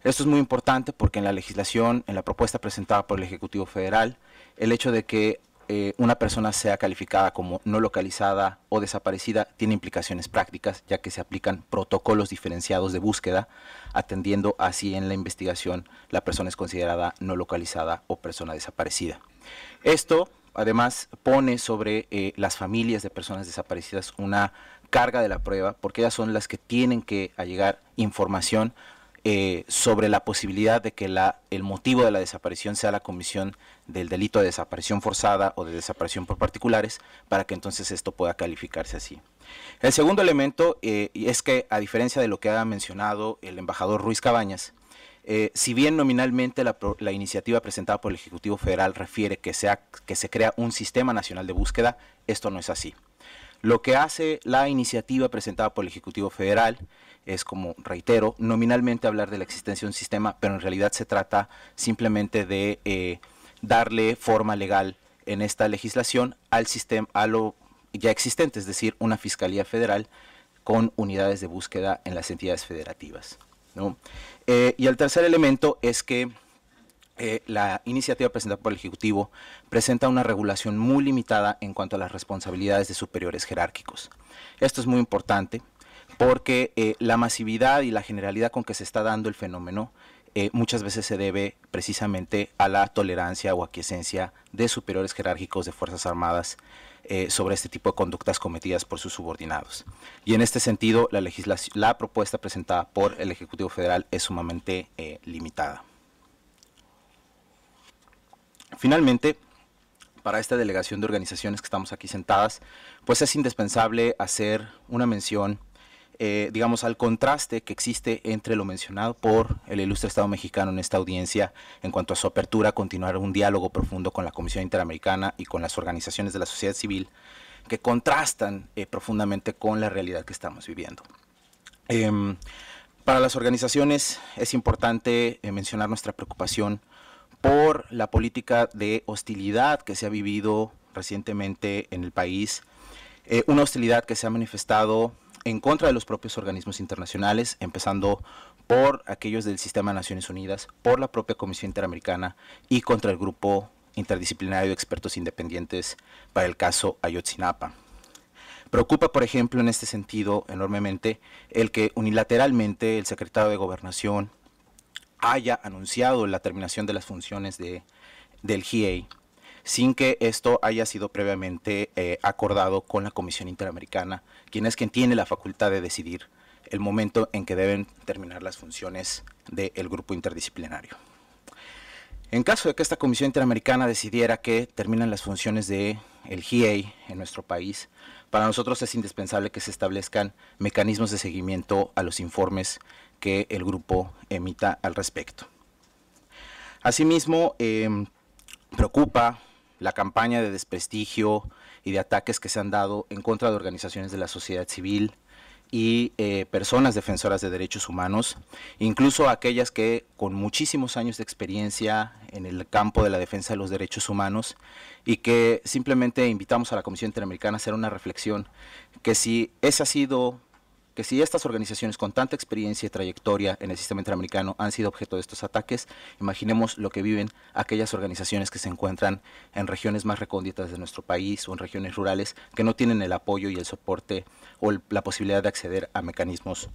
Esto es muy importante porque en la legislación, en la propuesta presentada por el Ejecutivo Federal, el hecho de que eh, una persona sea calificada como no localizada o desaparecida tiene implicaciones prácticas, ya que se aplican protocolos diferenciados de búsqueda, atendiendo así en la investigación la persona es considerada no localizada o persona desaparecida. Esto además pone sobre eh, las familias de personas desaparecidas una carga de la prueba, porque ellas son las que tienen que allegar información eh, sobre la posibilidad de que el motivo de la desaparición sea la comisión del delito de desaparición forzada o de desaparición por particulares, para que entonces esto pueda calificarse así. El segundo elemento eh, es que, a diferencia de lo que ha mencionado el embajador Ruiz Cabañas, eh, si bien nominalmente la, iniciativa presentada por el Ejecutivo Federal refiere que, sea, que se crea un sistema nacional de búsqueda, esto no es así. Lo que hace la iniciativa presentada por el Ejecutivo Federal es, como reitero, nominalmente hablar de la existencia de un sistema, pero en realidad se trata simplemente de eh, darle forma legal en esta legislación al sistema, a lo ya existente, es decir, una Fiscalía Federal con unidades de búsqueda en las entidades federativas. Eh, y el tercer elemento es que eh, la iniciativa presentada por el Ejecutivo presenta una regulación muy limitada en cuanto a las responsabilidades de superiores jerárquicos. Esto es muy importante porque eh, la masividad y la generalidad con que se está dando el fenómeno eh, muchas veces se debe precisamente a la tolerancia o aquiescencia de superiores jerárquicos de Fuerzas Armadas sobre este tipo de conductas cometidas por sus subordinados. Y en este sentido, la, legislación, la propuesta presentada por el Ejecutivo Federal es sumamente limitada. Finalmente, para esta delegación de organizaciones que estamos aquí sentadas, pues es indispensable hacer una mención, eh, digamos, al contraste que existe entre lo mencionado por el ilustre Estado mexicano en esta audiencia en cuanto a su apertura a continuar un diálogo profundo con la Comisión Interamericana y con las organizaciones de la sociedad civil, que contrastan eh, profundamente con la realidad que estamos viviendo. Em, para las organizaciones es importante eh, mencionar nuestra preocupación por la política de hostilidad que se ha vivido recientemente en el país, eh, una hostilidad que se ha manifestado en contra de los propios organismos internacionales, empezando por aquellos del sistema de Naciones Unidas, por la propia Comisión Interamericana y contra el grupo interdisciplinario de expertos independientes para el caso Ayotzinapa. Preocupa, por ejemplo, en este sentido enormemente el que unilateralmente el secretario de Gobernación haya anunciado la terminación de las funciones de, del GIEI sin que esto haya sido previamente eh, acordado con la Comisión Interamericana, quien es quien tiene la facultad de decidir el momento en que deben terminar las funciones del grupo interdisciplinario. En caso de que esta Comisión Interamericana decidiera que terminan las funciones del el GIEI en nuestro país, para nosotros es indispensable que se establezcan mecanismos de seguimiento a los informes que el grupo emita al respecto. Asimismo, em, preocupa la campaña de desprestigio y de ataques que se han dado en contra de organizaciones de la sociedad civil y eh, personas defensoras de derechos humanos, incluso aquellas que con muchísimos años de experiencia en el campo de la defensa de los derechos humanos y que simplemente invitamos a la Comisión Interamericana a hacer una reflexión que si esa ha sido que si estas organizaciones con tanta experiencia y trayectoria en el sistema interamericano han sido objeto de estos ataques, imaginemos lo que viven aquellas organizaciones que se encuentran en regiones más recónditas de nuestro país o en regiones rurales que no tienen el apoyo y el soporte o la posibilidad de acceder a mecanismos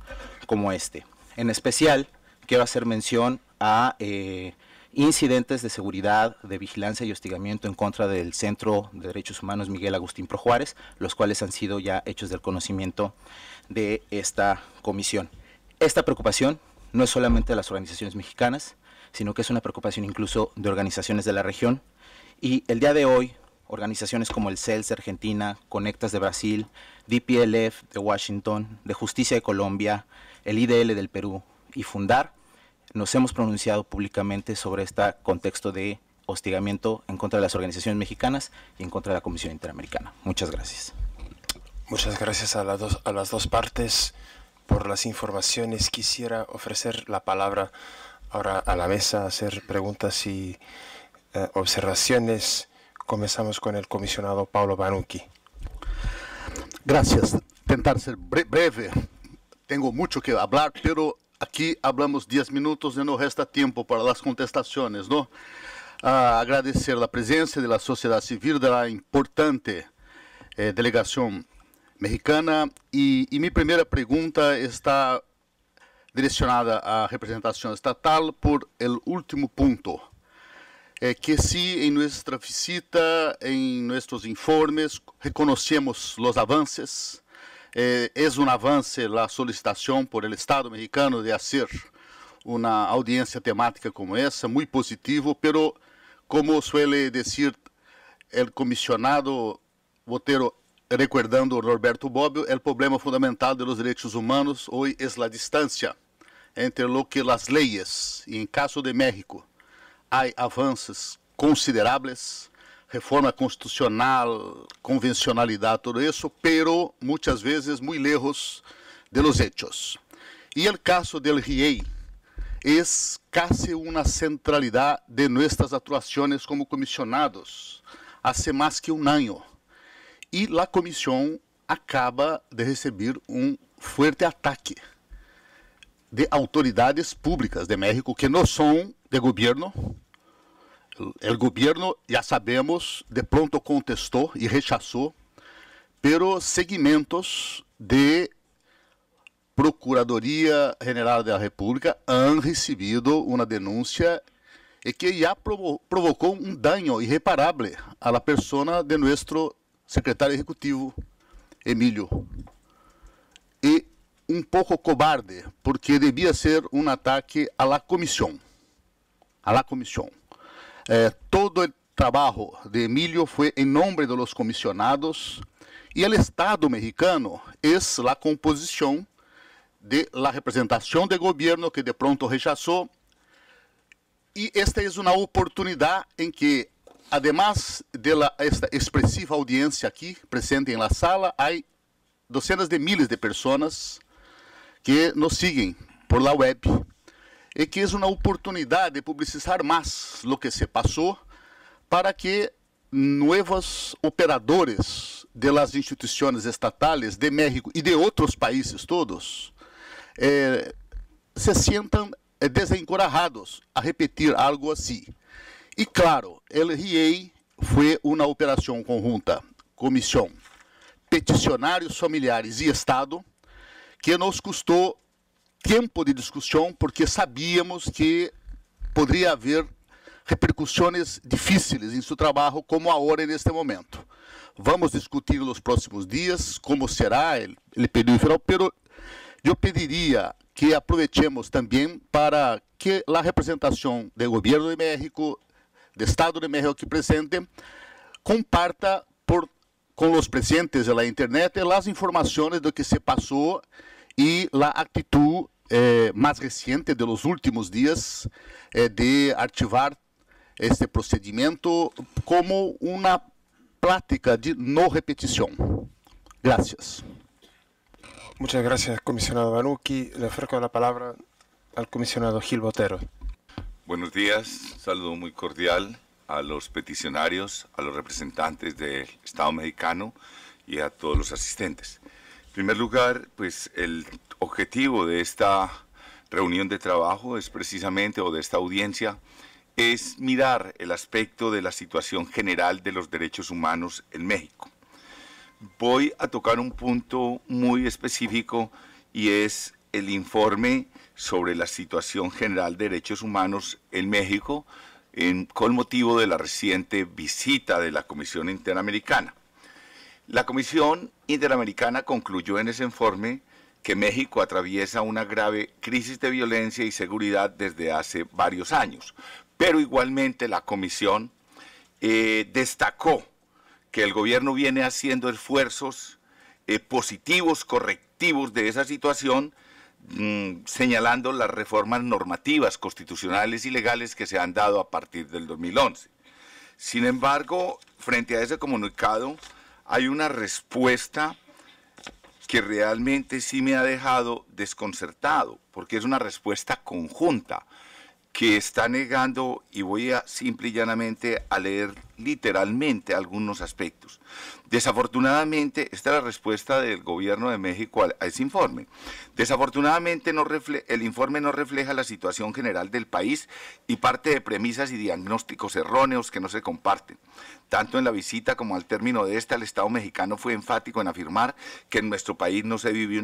como este. En especial, quiero hacer mención a... Eh, incidentes de seguridad, de vigilancia y hostigamiento en contra del Centro de Derechos Humanos Miguel Agustín Projuárez, los cuales han sido ya hechos del conocimiento de esta comisión. Esta preocupación no es solamente de las organizaciones mexicanas, sino que es una preocupación incluso de organizaciones de la región. Y el día de hoy, organizaciones como el CELS de Argentina, Conectas de Brasil, DPLF de Washington, de Justicia de Colombia, el IDL del Perú y Fundar, nos hemos pronunciado públicamente sobre este contexto de hostigamiento en contra de las organizaciones mexicanas y en contra de la Comisión Interamericana. Muchas gracias. Muchas gracias a, dos, a las dos partes por las informaciones. Quisiera ofrecer la palabra ahora a la mesa, hacer preguntas y eh, observaciones. Comenzamos con el comisionado Pablo Banuki. Gracias. Tentar ser breve. Tengo mucho que hablar, pero aquí hablamos 10 minutos y no resta tiempo para las contestaciones, ¿no? agradecer la presencia de la sociedad civil, de la importante eh, delegación Mexicana. E, e minha primeira pergunta está direcionada à representação estatal por o último ponto. É que se em nossa visita, em nossos informes, reconhecemos os avanços, é é um avanço a solicitação por el Estado mexicano de fazer uma audiência temática como essa, muito positivo, pero como suele dizer o comissionado Botero, recordando Roberto Bobbio, é o problema fundamental dos direitos humanos hoje é a distância entre lo que as leis, e em caso de México, há avanços consideráveis, reforma constitucional, convencionalidade, tudo isso, pero muitas vezes muito lejos de los hechos. E o caso del RIEI é quase uma centralidade de nossas atuações como comissionados, há mais que um ano e la comissão acaba de receber um forte ataque de autoridades públicas de México que não são de governo. O governo, já sabemos, de pronto contestou e rechazou, pero segmentos de Procuradoria General da República han recebido uma denúncia e que já provo provocou um dano irreparável à persona de nosso secretário executivo Emílio. E um pouco cobarde, porque devia ser um ataque à la comissão. À la comissão. É, todo o trabalho de Emílio foi em nome de comissionados e o Estado mexicano es la composição de la representação de governo que de pronto rechazou. E esta é uma oportunidade em que además de la, esta expressiva audiência aqui presente em la sala, há docenas de miles de pessoas que nos siguen por la web e que é uma oportunidade de publicizar mais o que se passou para que novos operadores de las instituições estatais de México e de outros países todos eh, se sintam eh, desencorajados a repetir algo assim e claro, el RIEI foi uma operação conjunta, comissão peticionários, familiares e Estado, que nos custou tempo de discussão, porque sabíamos que poderia haver repercussões difíceis em seu trabalho, como agora neste momento. Vamos discutir nos próximos dias como será o pediu final, pero eu pediria que aproveitemos também para que a representação do governo de México de Estado de México aquí presente, comparta por, con los presentes de la Internet las informaciones de lo que se pasó y la actitud eh, más reciente de los últimos días eh, de archivar este procedimiento como una plática de no repetición. Gracias. Muchas gracias, comisionado Banuki. Le ofrezco la palabra al comisionado Gil Botero. Buenos días, saludo muy cordial a los peticionarios, a los representantes del Estado mexicano y a todos los asistentes. En primer lugar, pues el objetivo de esta reunión de trabajo es precisamente, o de esta audiencia, es mirar el aspecto de la situación general de los derechos humanos en México. Voy a tocar un punto muy específico y es el informe sobre la situación general de derechos humanos en México con motivo de la reciente visita de la Comisión Interamericana. La Comisión Interamericana concluyó en ese informe que México atraviesa una grave crisis de violencia y seguridad desde hace varios años, pero igualmente la Comisión eh, destacó que el gobierno viene haciendo esfuerzos eh, positivos, correctivos de esa situación, Mm, señalando las reformas normativas, constitucionales y legales que se han dado a partir del 2011. Sin embargo, frente a ese comunicado hay una respuesta que realmente sí me ha dejado desconcertado, porque es una respuesta conjunta que está negando, y voy a simple y llanamente a leer literalmente algunos aspectos. Desafortunadamente, esta es la respuesta del gobierno de México a, ese informe. Desafortunadamente, el informe no refleja la situación general del país y parte de premisas y diagnósticos erróneos que no se comparten. Tanto en la visita como al término de esta, el Estado mexicano fue enfático en afirmar que en nuestro país no se vive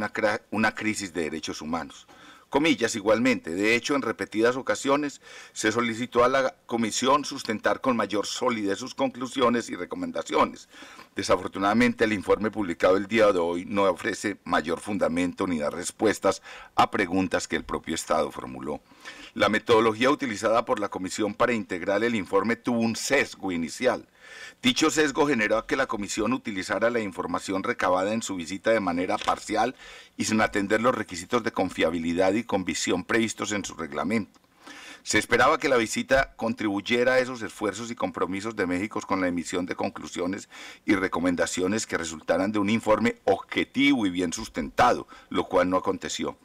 una crisis de derechos humanos. Comillas igualmente. De hecho, en repetidas ocasiones se solicitó a la comisión sustentar con mayor solidez sus conclusiones y recomendaciones. Desafortunadamente, el informe publicado el día de hoy no ofrece mayor fundamento ni da respuestas a preguntas que el propio Estado formuló. La metodología utilizada por la comisión para integrar el informe tuvo un sesgo inicial Dicho sesgo generó que la comisión utilizara la información recabada en su visita de manera parcial y sin atender los requisitos de confiabilidad y convicción previstos en su reglamento. Se esperaba que la visita contribuyera a esos esfuerzos y compromisos de México con la emisión de conclusiones y recomendaciones que resultaran de un informe objetivo y bien sustentado, lo cual no aconteció.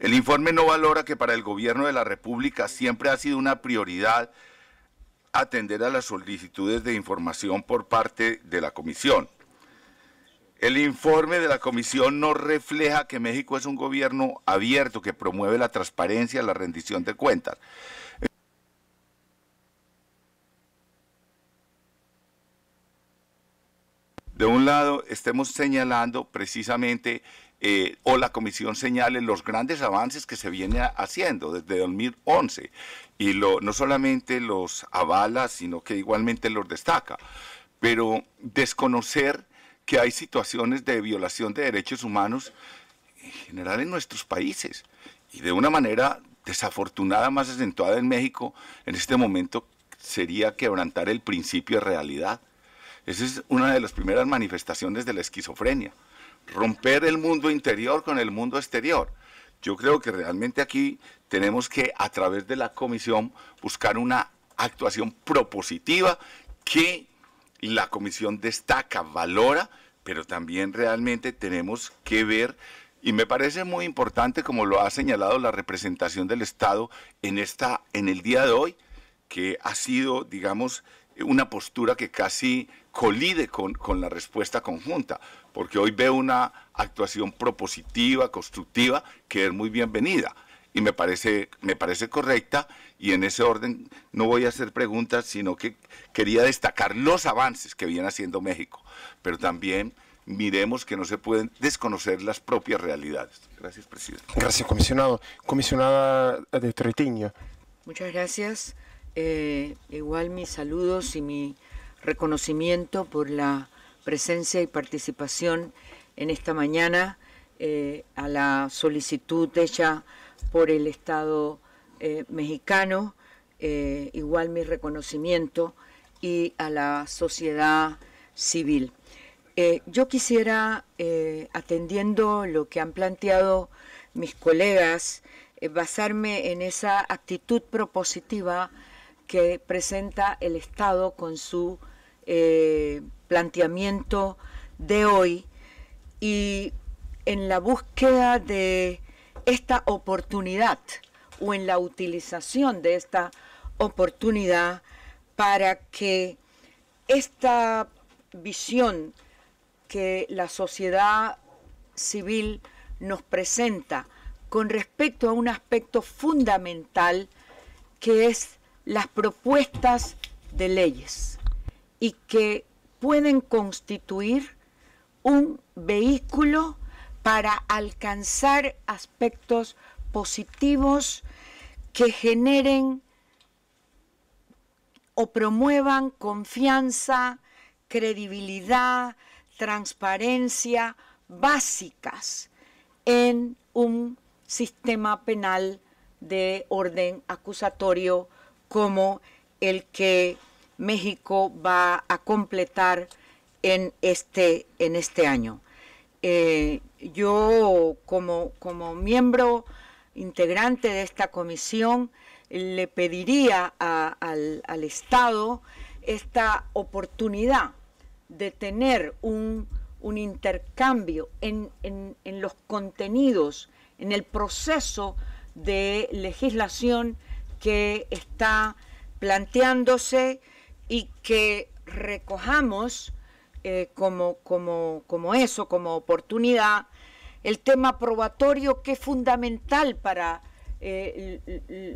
El informe no valora que para el gobierno de la República siempre ha sido una prioridad atender a las solicitudes de información por parte de la Comisión. El informe de la Comisión no refleja que México es un gobierno abierto que promueve la transparencia, la rendición de cuentas. De un lado, estemos señalando precisamente eh, o la comisión señale los grandes avances que se viene haciendo desde 2011 y no solamente los avala, sino que igualmente los destaca. Pero desconocer que hay situaciones de violación de derechos humanos en general en nuestros países y de una manera desafortunada más acentuada en México en este momento sería quebrantar el principio de realidad. Esa es una de las primeras manifestaciones de la esquizofrenia romper el mundo interior con el mundo exterior. Yo creo que realmente aquí tenemos que, a través de la comisión, buscar una actuación propositiva que la comisión destaca, valora, pero también realmente tenemos que ver, y me parece muy importante, como lo ha señalado la representación del Estado en, esta, en el día de hoy, que ha sido, digamos, una postura que casi colide con, con la respuesta conjunta porque hoy veo una actuación propositiva, constructiva, que es muy bienvenida y me parece, me parece correcta y en ese orden no voy a hacer preguntas, sino que quería destacar los avances que viene haciendo México, pero también miremos que no se pueden desconocer las propias realidades. Gracias, presidente. Gracias, comisionado. Comisionada de Tretiño. Muchas gracias. Eh, igual mis saludos y mi reconocimiento por la presencia y participación en esta mañana eh, a la solicitud hecha por el Estado eh, mexicano, eh, igual mi reconocimiento, y a la sociedad civil. yo quisiera, atendiendo lo que han planteado mis colegas, basarme en esa actitud propositiva que presenta el Estado con su planteamiento de hoy y en la búsqueda de esta oportunidad o en la utilización de esta oportunidad para que esta visión que la sociedad civil nos presenta con respecto a un aspecto fundamental que es las propuestas de leyes y que pueden constituir un vehículo para alcanzar aspectos positivos que generen o promuevan confianza, credibilidad, transparencia básicas en un sistema penal de orden acusatorio como el que México va a completar en este, en este año. Eh, yo como, miembro integrante de esta comisión le pediría al, Estado esta oportunidad de tener un, intercambio en, los contenidos, en el proceso de legislación que está planteándose y que recojamos eh, como, eso, como oportunidad, el tema probatorio que es fundamental para eh,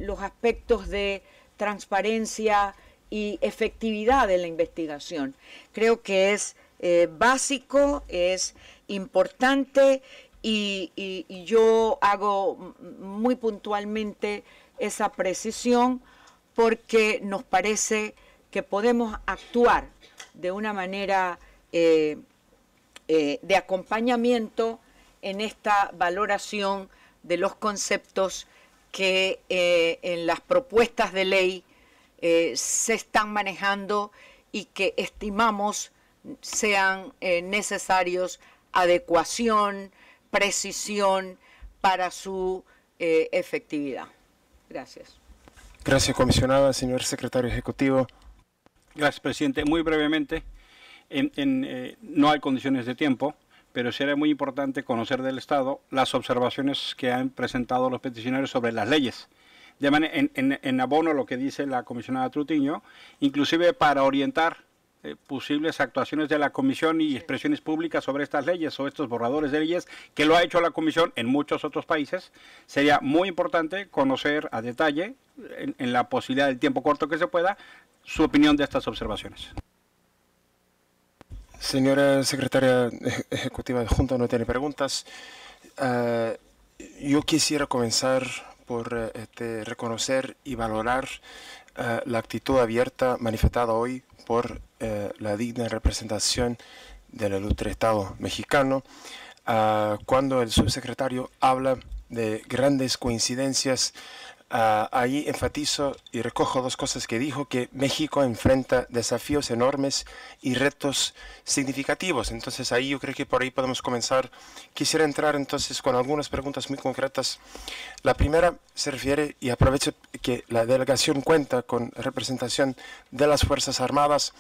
los aspectos de transparencia y efectividad de la investigación. Creo que es eh, básico, es importante y, yo hago muy puntualmente esa precisión porque nos parece que podemos actuar de una manera eh, eh, de acompañamiento en esta valoración de los conceptos que eh, en las propuestas de ley se están manejando y que estimamos sean necesarios adecuación, precisión para su efectividad. Gracias. Gracias, comisionada, señor secretario ejecutivo. Gracias, presidente. Muy brevemente, en, eh, no hay condiciones de tiempo, pero sería muy importante conocer del Estado las observaciones que han presentado los peticionarios sobre las leyes. De manera, en, abono lo que dice la comisionada Trutiño, inclusive para orientar eh, posibles actuaciones de la Comisión y expresiones públicas sobre estas leyes o estos borradores de leyes que lo ha hecho la Comisión en muchos otros países. Sería muy importante conocer a detalle, en la posibilidad del tiempo corto que se pueda, su opinión de estas observaciones. Señora secretaria ejecutiva de Junta, no tiene preguntas. Ah, yo quisiera comenzar por eh, este, reconocer y valorar ah, la actitud abierta manifestada hoy por eh, la digna representación del ilustre Estado mexicano, ah, cuando el subsecretario habla de grandes coincidencias Ah, ahí enfatizo y recojo dos cosas que dijo, que México enfrenta desafíos enormes y retos significativos. Entonces ahí yo creo que por ahí podemos comenzar. Quisiera entrar entonces con algunas preguntas muy concretas. La primera se refiere, y aprovecho que la delegación cuenta con representación de las Fuerzas Armadas,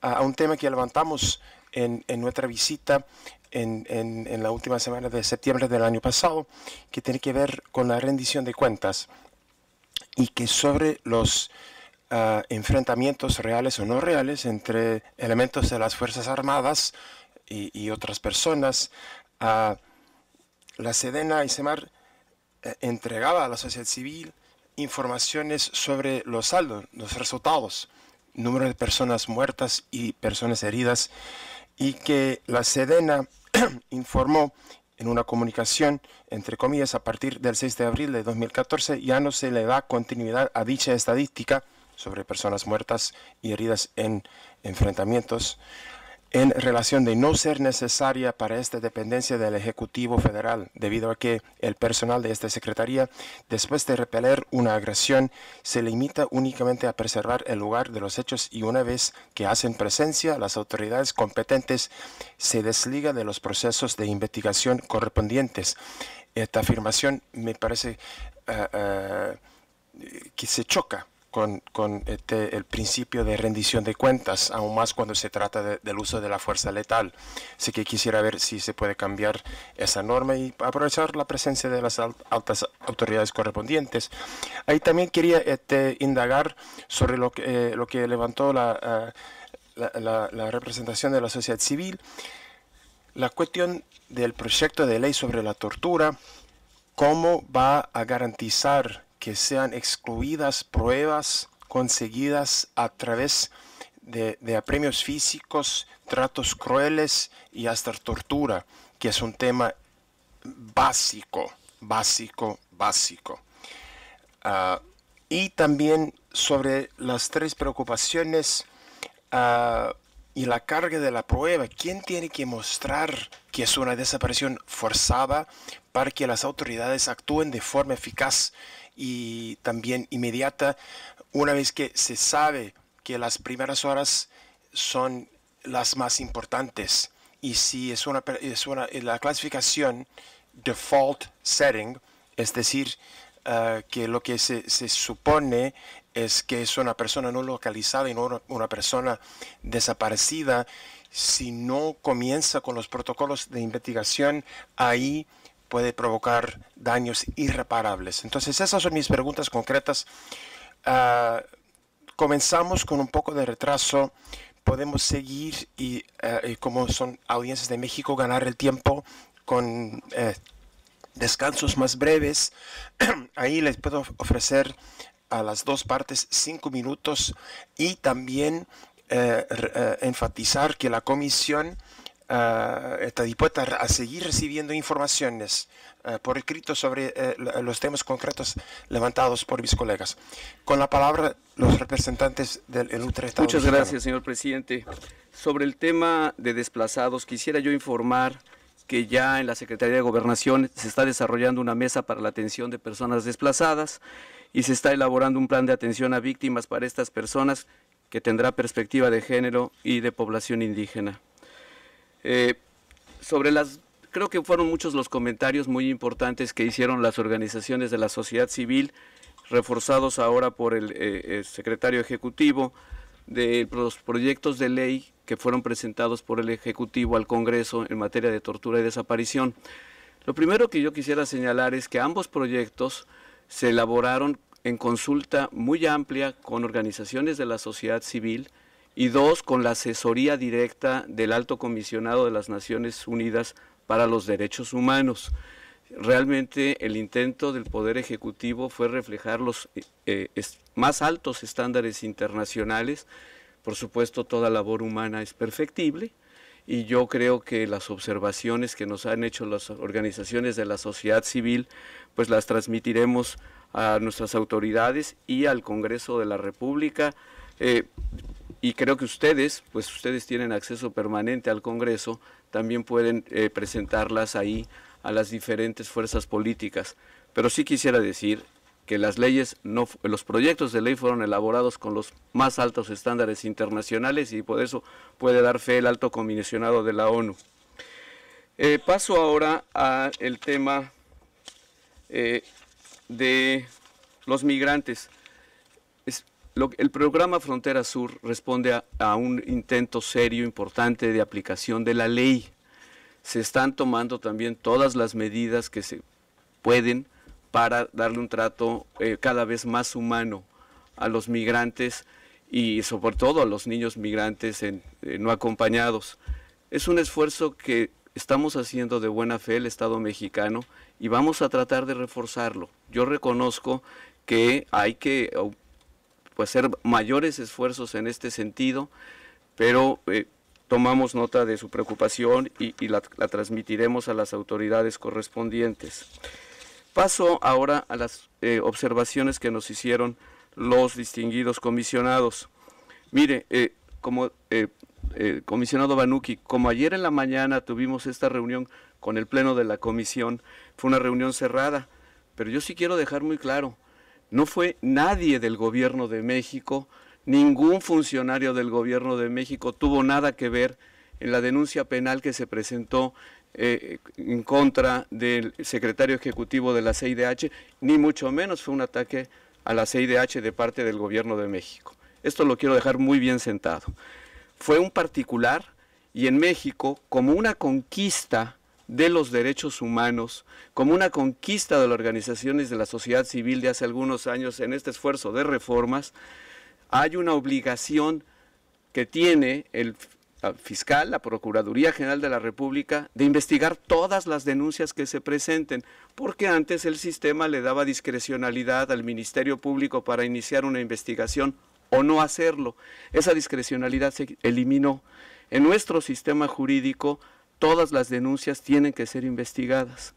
a un tema que levantamos en, nuestra visita en, la última semana de septiembre del año pasado, que tiene que ver con la rendición de cuentas y que sobre los ah, enfrentamientos reales o no reales entre elementos de las Fuerzas Armadas y, otras personas, ah, la Sedena y Semar eh, entregaba a la sociedad civil informaciones sobre los saldos, los resultados, número de personas muertas y personas heridas, y que la Sedena informó en una comunicación, entre comillas, a partir del 6 de abril de 2014 ya no se le da continuidad a dicha estadística sobre personas muertas y heridas en enfrentamientos en relación de no ser necesaria para esta dependencia del Ejecutivo Federal, debido a que el personal de esta Secretaría, después de repeler una agresión, se limita únicamente a preservar el lugar de los hechos y una vez que hacen presencia, las autoridades competentes se desliga de los procesos de investigación correspondientes. Esta afirmación me parece eh, eh, que se choca con, este, el principio de rendición de cuentas, aún más cuando se trata del uso de la fuerza letal. Así que quisiera ver si se puede cambiar esa norma y aprovechar la presencia de las altas autoridades correspondientes. Ahí también quería este, indagar sobre lo que, eh, levantó ah, la representación de la sociedad civil, la cuestión del proyecto de ley sobre la tortura, cómo va a garantizar que sean excluidas pruebas conseguidas a través de, de apremios físicos, tratos crueles y hasta tortura, que es un tema básico, básico, básico. Ah, y también sobre las tres preocupaciones ah, y la carga de la prueba. ¿Quién tiene que mostrar que es una desaparición forzada para que las autoridades actúen de forma eficaz y también inmediata una vez que se sabe que las primeras horas son las más importantes. Y si es una, es una eh, la clasificación default setting, es decir, ah, que lo que se, supone es que es una persona no localizada y no una persona desaparecida, si no comienza con los protocolos de investigación, ahí puede provocar daños irreparables. Entonces, esas son mis preguntas concretas. Ah, comenzamos con un poco de retraso. Podemos seguir eh, y, como son audiencias de México, ganar el tiempo con eh, descansos más breves. Ahí les puedo ofrecer a las dos partes cinco minutos y también eh, enfatizar que la comisión Ah, está dispuesta a seguir recibiendo informaciones ah, por escrito sobre eh, los temas concretos levantados por mis colegas. Con la palabra, los representantes del Ultra Estado. Muchas gracias, señor presidente. Sobre el tema de desplazados, quisiera yo informar que ya en la Secretaría de Gobernación se está desarrollando una mesa para la atención de personas desplazadas y se está elaborando un plan de atención a víctimas para estas personas que tendrá perspectiva de género y de población indígena. Eh, sobre las, creo que fueron muchos los comentarios muy importantes que hicieron las organizaciones de la sociedad civil, reforzados ahora por el, eh, el secretario ejecutivo, de los proyectos de ley que fueron presentados por el Ejecutivo al Congreso en materia de tortura y desaparición. Lo primero que yo quisiera señalar es que ambos proyectos se elaboraron en consulta muy amplia con organizaciones de la sociedad civil, y dos, con la asesoría directa del alto comisionado de las Naciones Unidas para los Derechos Humanos. Realmente el intento del Poder Ejecutivo fue reflejar los eh, eh, más altos estándares internacionales. Por supuesto, toda labor humana es perfectible y yo creo que las observaciones que nos han hecho las organizaciones de la sociedad civil, pues las transmitiremos a nuestras autoridades y al Congreso de la República. Eh, y creo que ustedes, pues ustedes tienen acceso permanente al Congreso, también pueden eh, presentarlas ahí a las diferentes fuerzas políticas. Pero sí quisiera decir que las leyes, los proyectos de ley fueron elaborados con los más altos estándares internacionales y por eso puede dar fe el alto comisionado de la ONU. Eh, paso ahora al tema eh, de los migrantes el programa Frontera Sur responde a, un intento serio, importante de aplicación de la ley. Se están tomando también todas las medidas que se pueden para darle un trato eh, cada vez más humano a los migrantes y sobre todo a los niños migrantes eh, no acompañados. Es un esfuerzo que estamos haciendo de buena fe el Estado mexicano y vamos a tratar de reforzarlo. Yo reconozco que hay que pues, hacer mayores esfuerzos en este sentido, pero eh, tomamos nota de su preocupación y, la, transmitiremos a las autoridades correspondientes. Paso ahora a las eh, observaciones que nos hicieron los distinguidos comisionados. Mire, eh, como comisionado Banuki, como ayer en la mañana tuvimos esta reunión con el Pleno de la Comisión, fue una reunión cerrada, pero yo sí quiero dejar muy claro, no fue nadie del gobierno de México, ningún funcionario del gobierno de México tuvo nada que ver en la denuncia penal que se presentó eh, en contra del secretario ejecutivo de la CIDH, ni mucho menos fue un ataque a la CIDH de parte del gobierno de México. Esto lo quiero dejar muy bien sentado. Fue un particular y en México, como una conquista de los derechos humanos como una conquista de las organizaciones de la sociedad civil de hace algunos años en este esfuerzo de reformas, hay una obligación que tiene el fiscal, la Procuraduría General de la República, de investigar todas las denuncias que se presenten, porque antes el sistema le daba discrecionalidad al Ministerio Público para iniciar una investigación o no hacerlo. Esa discrecionalidad se eliminó. En nuestro sistema jurídico todas las denuncias tienen que ser investigadas.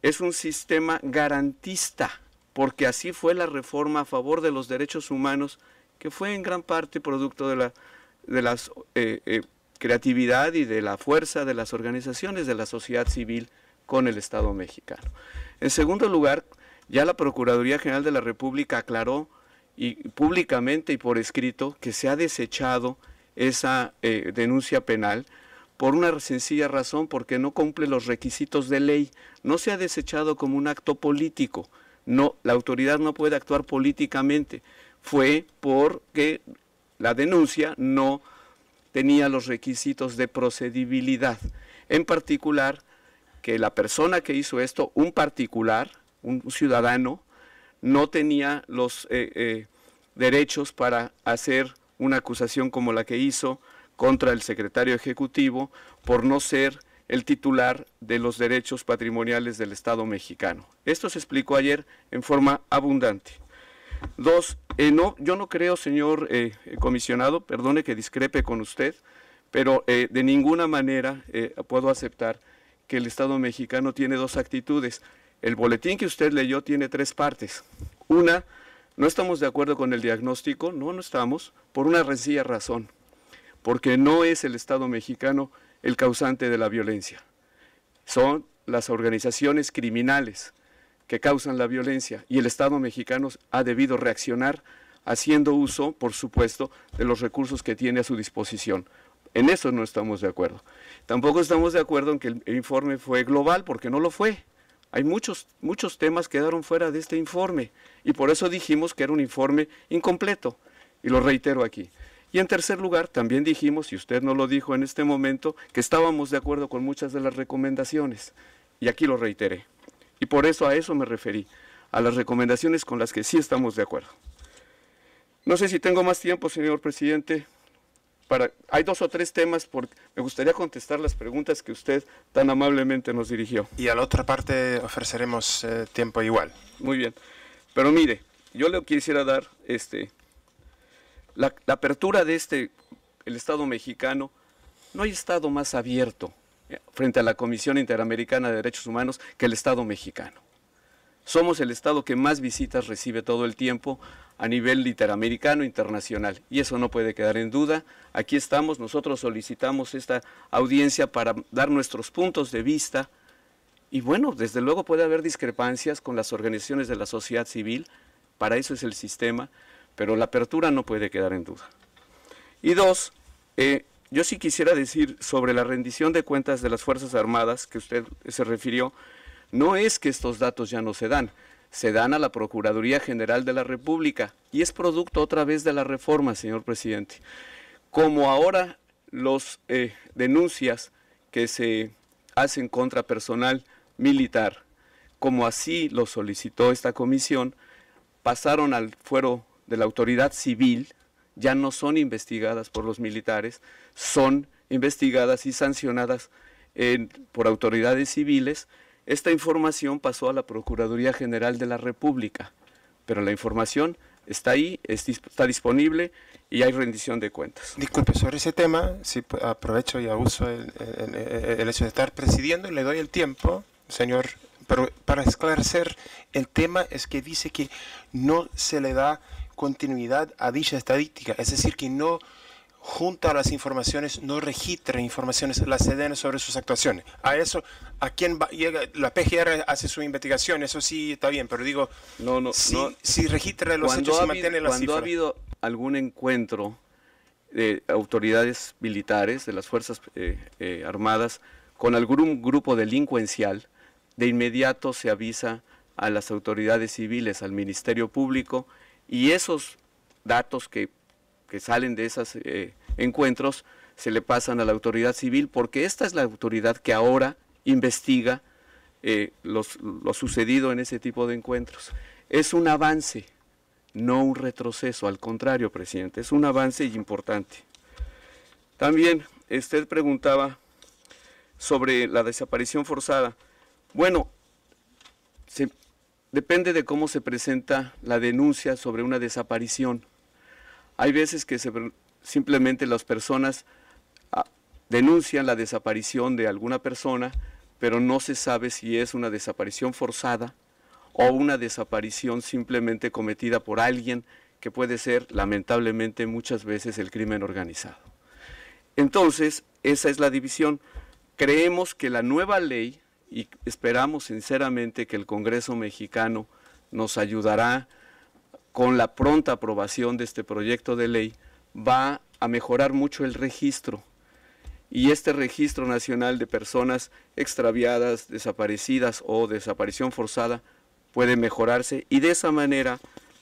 Es un sistema garantista, porque así fue la reforma a favor de los derechos humanos, que fue en gran parte producto de la eh, eh, creatividad y de la fuerza de las organizaciones de la sociedad civil con el Estado mexicano. En segundo lugar, ya la Procuraduría General de la República aclaró y públicamente y por escrito que se ha desechado esa eh, denuncia penal por una sencilla razón, porque no cumple los requisitos de ley. No se ha desechado como un acto político. No, la autoridad no puede actuar políticamente. Fue porque la denuncia no tenía los requisitos de procedibilidad. En particular, que la persona que hizo esto, un particular, un ciudadano, no tenía los eh, eh, derechos para hacer una acusación como la que hizo, contra el secretario ejecutivo por no ser el titular de los derechos patrimoniales del Estado mexicano. Esto se explicó ayer en forma abundante. Dos, eh, no, yo no creo, señor eh, comisionado, perdone que discrepe con usted, pero eh, de ninguna manera puedo aceptar que el Estado mexicano tiene dos actitudes. El boletín que usted leyó tiene tres partes. Una, no estamos de acuerdo con el diagnóstico, no, no estamos, por una sencilla razón porque no es el Estado mexicano el causante de la violencia. Son las organizaciones criminales que causan la violencia y el Estado mexicano ha debido reaccionar haciendo uso, por supuesto, de los recursos que tiene a su disposición. En eso no estamos de acuerdo. Tampoco estamos de acuerdo en que el informe fue global, porque no lo fue. Hay muchos, muchos temas que quedaron fuera de este informe y por eso dijimos que era un informe incompleto. Y lo reitero aquí. Y en tercer lugar, también dijimos, y usted no lo dijo en este momento, que estábamos de acuerdo con muchas de las recomendaciones. Y aquí lo reiteré. Y por eso a eso me referí, a las recomendaciones con las que sí estamos de acuerdo. No sé si tengo más tiempo, señor presidente. Para, hay dos o tres temas, porque me gustaría contestar las preguntas que usted tan amablemente nos dirigió. Y a la otra parte ofreceremos eh, tiempo igual. Muy bien. Pero mire, yo le quisiera dar este, la, apertura de este, el Estado mexicano, no hay Estado más abierto eh, frente a la Comisión Interamericana de Derechos Humanos que el Estado mexicano. Somos el Estado que más visitas recibe todo el tiempo a nivel interamericano, internacional, y eso no puede quedar en duda. Aquí estamos, nosotros solicitamos esta audiencia para dar nuestros puntos de vista, y bueno, desde luego puede haber discrepancias con las organizaciones de la sociedad civil, para eso es el sistema, pero la apertura no puede quedar en duda. Y dos, eh, yo sí quisiera decir sobre la rendición de cuentas de las Fuerzas Armadas que usted se refirió, no es que estos datos ya no se dan, se dan a la Procuraduría General de la República y es producto otra vez de la reforma, señor presidente. Como ahora los eh, denuncias que se hacen contra personal militar, como así lo solicitó esta comisión, pasaron al fuero de la autoridad civil ya no son investigadas por los militares, son investigadas y sancionadas por autoridades civiles. Esta información pasó a la Procuraduría General de la República, pero la información está ahí, está disponible y hay rendición de cuentas. Disculpe, sobre ese tema, si aprovecho y abuso el, hecho de estar presidiendo, y le doy el tiempo, señor, pero para esclarecer el tema es que dice que no se le da continuidad a dicha estadística, es decir, que no junta las informaciones, no registra informaciones, las CDN sobre sus actuaciones. A eso, a quién va, llega, la PGR hace su investigación, eso sí está bien, pero digo, no, no, si, no. si registra los hechos y mantiene Cuando ha habido algún encuentro de autoridades militares, de las Fuerzas eh, eh, Armadas, con algún grupo delincuencial, de inmediato se avisa a las autoridades civiles, al Ministerio Público, y esos datos que, salen de esos eh, encuentros se le pasan a la autoridad civil porque esta es la autoridad que ahora investiga eh, lo sucedido en ese tipo de encuentros. Es un avance, no un retroceso, al contrario, presidente, es un avance importante. También usted preguntaba sobre la desaparición forzada. Bueno, se, Depende de cómo se presenta la denuncia sobre una desaparición. Hay veces que simplemente las personas ah, denuncian la desaparición de alguna persona, pero no se sabe si es una desaparición forzada o una desaparición simplemente cometida por alguien que puede ser lamentablemente muchas veces el crimen organizado. Entonces, esa es la división. Creemos que la nueva ley y esperamos sinceramente que el Congreso mexicano nos ayudará con la pronta aprobación de este proyecto de ley, va a mejorar mucho el registro. Y este registro nacional de personas extraviadas, desaparecidas o desaparición forzada puede mejorarse y de esa manera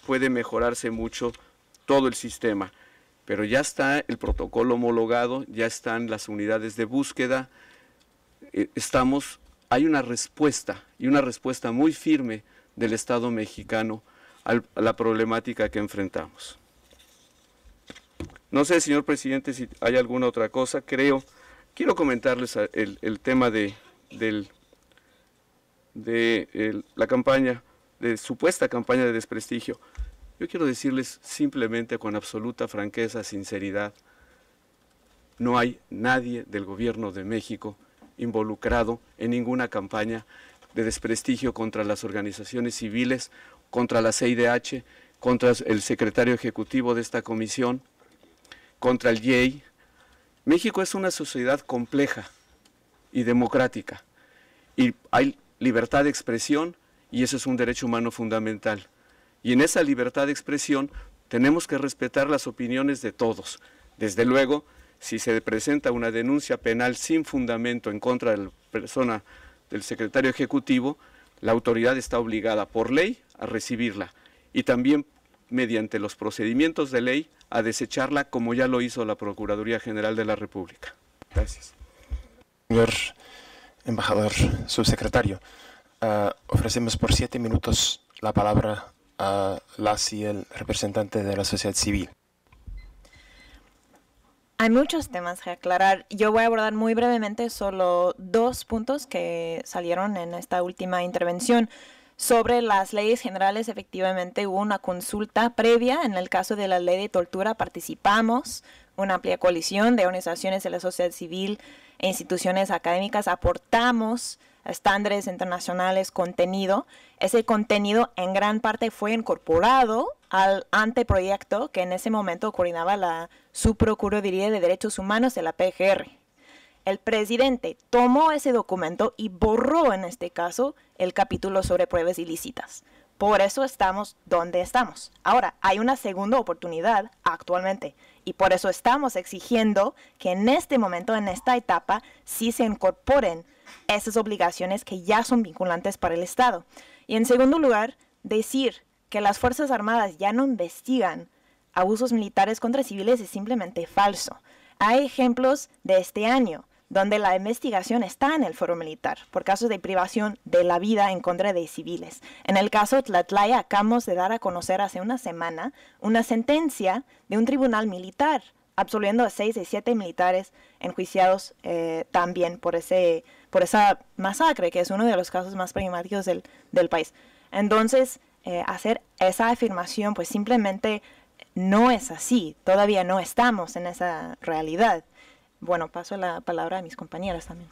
puede mejorarse mucho todo el sistema. Pero ya está el protocolo homologado, ya están las unidades de búsqueda, eh, estamos hay una respuesta y una respuesta muy firme del Estado mexicano a la problemática que enfrentamos. No sé, señor presidente, si hay alguna otra cosa. Creo, quiero comentarles el, tema de, la campaña, de supuesta campaña de desprestigio. Yo quiero decirles simplemente con absoluta franqueza, sinceridad, no hay nadie del gobierno de México involucrado en ninguna campaña de desprestigio contra las organizaciones civiles, contra la CIDH, contra el secretario ejecutivo de esta comisión, contra el YEI. E. México es una sociedad compleja y democrática y hay libertad de expresión y eso es un derecho humano fundamental. Y en esa libertad de expresión tenemos que respetar las opiniones de todos. Desde luego, si se presenta una denuncia penal sin fundamento en contra de la persona del secretario ejecutivo, la autoridad está obligada por ley a recibirla y también mediante los procedimientos de ley a desecharla como ya lo hizo la Procuraduría General de la República. Gracias. Señor embajador subsecretario, ah, ofrecemos por siete minutos la palabra a las el representante de la sociedad civil. Hay muchos temas que aclarar. Yo voy a abordar muy brevemente solo dos puntos que salieron en esta última intervención. Sobre las leyes generales, efectivamente hubo una consulta previa. En el caso de la ley de tortura participamos, una amplia coalición de organizaciones de la sociedad civil e instituciones académicas aportamos estándares internacionales, contenido. Ese contenido en gran parte fue incorporado al anteproyecto que en ese momento coordinaba la Subprocuraduría de Derechos Humanos de la PGR. El presidente tomó ese documento y borró en este caso el capítulo sobre pruebas ilícitas. Por eso estamos donde estamos. Ahora, hay una segunda oportunidad actualmente y por eso estamos exigiendo que en este momento, en esta etapa, sí se incorporen esas obligaciones que ya son vinculantes para el Estado. Y en segundo lugar, decir que las Fuerzas Armadas ya no investigan abusos militares contra civiles es simplemente falso. Hay ejemplos de este año donde la investigación está en el foro militar por casos de privación de la vida en contra de civiles. En el caso Tlatlaya acabamos de dar a conocer hace una semana una sentencia de un tribunal militar absolviendo a seis de siete militares enjuiciados eh, también por, ese, por esa masacre, que es uno de los casos más problemáticos del, del país. Entonces, eh, hacer esa afirmación, pues simplemente no es así, todavía no estamos en esa realidad. Bueno, paso la palabra a mis compañeras también.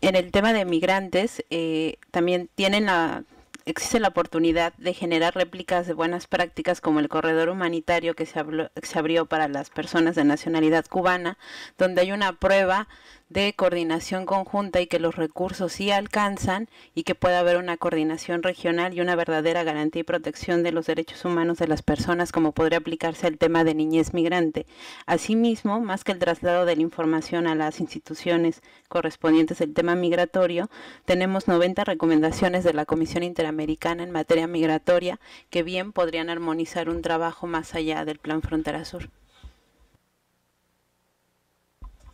En el tema de migrantes, eh, también tienen la, existe la oportunidad de generar réplicas de buenas prácticas como el corredor humanitario que se, habló, se abrió para las personas de nacionalidad cubana, donde hay una prueba de coordinación conjunta y que los recursos sí alcanzan y que pueda haber una coordinación regional y una verdadera garantía y protección de los derechos humanos de las personas, como podría aplicarse el tema de niñez migrante. Asimismo, más que el traslado de la información a las instituciones correspondientes del tema migratorio, tenemos 90 recomendaciones de la Comisión Interamericana en materia migratoria que bien podrían armonizar un trabajo más allá del Plan Frontera Sur.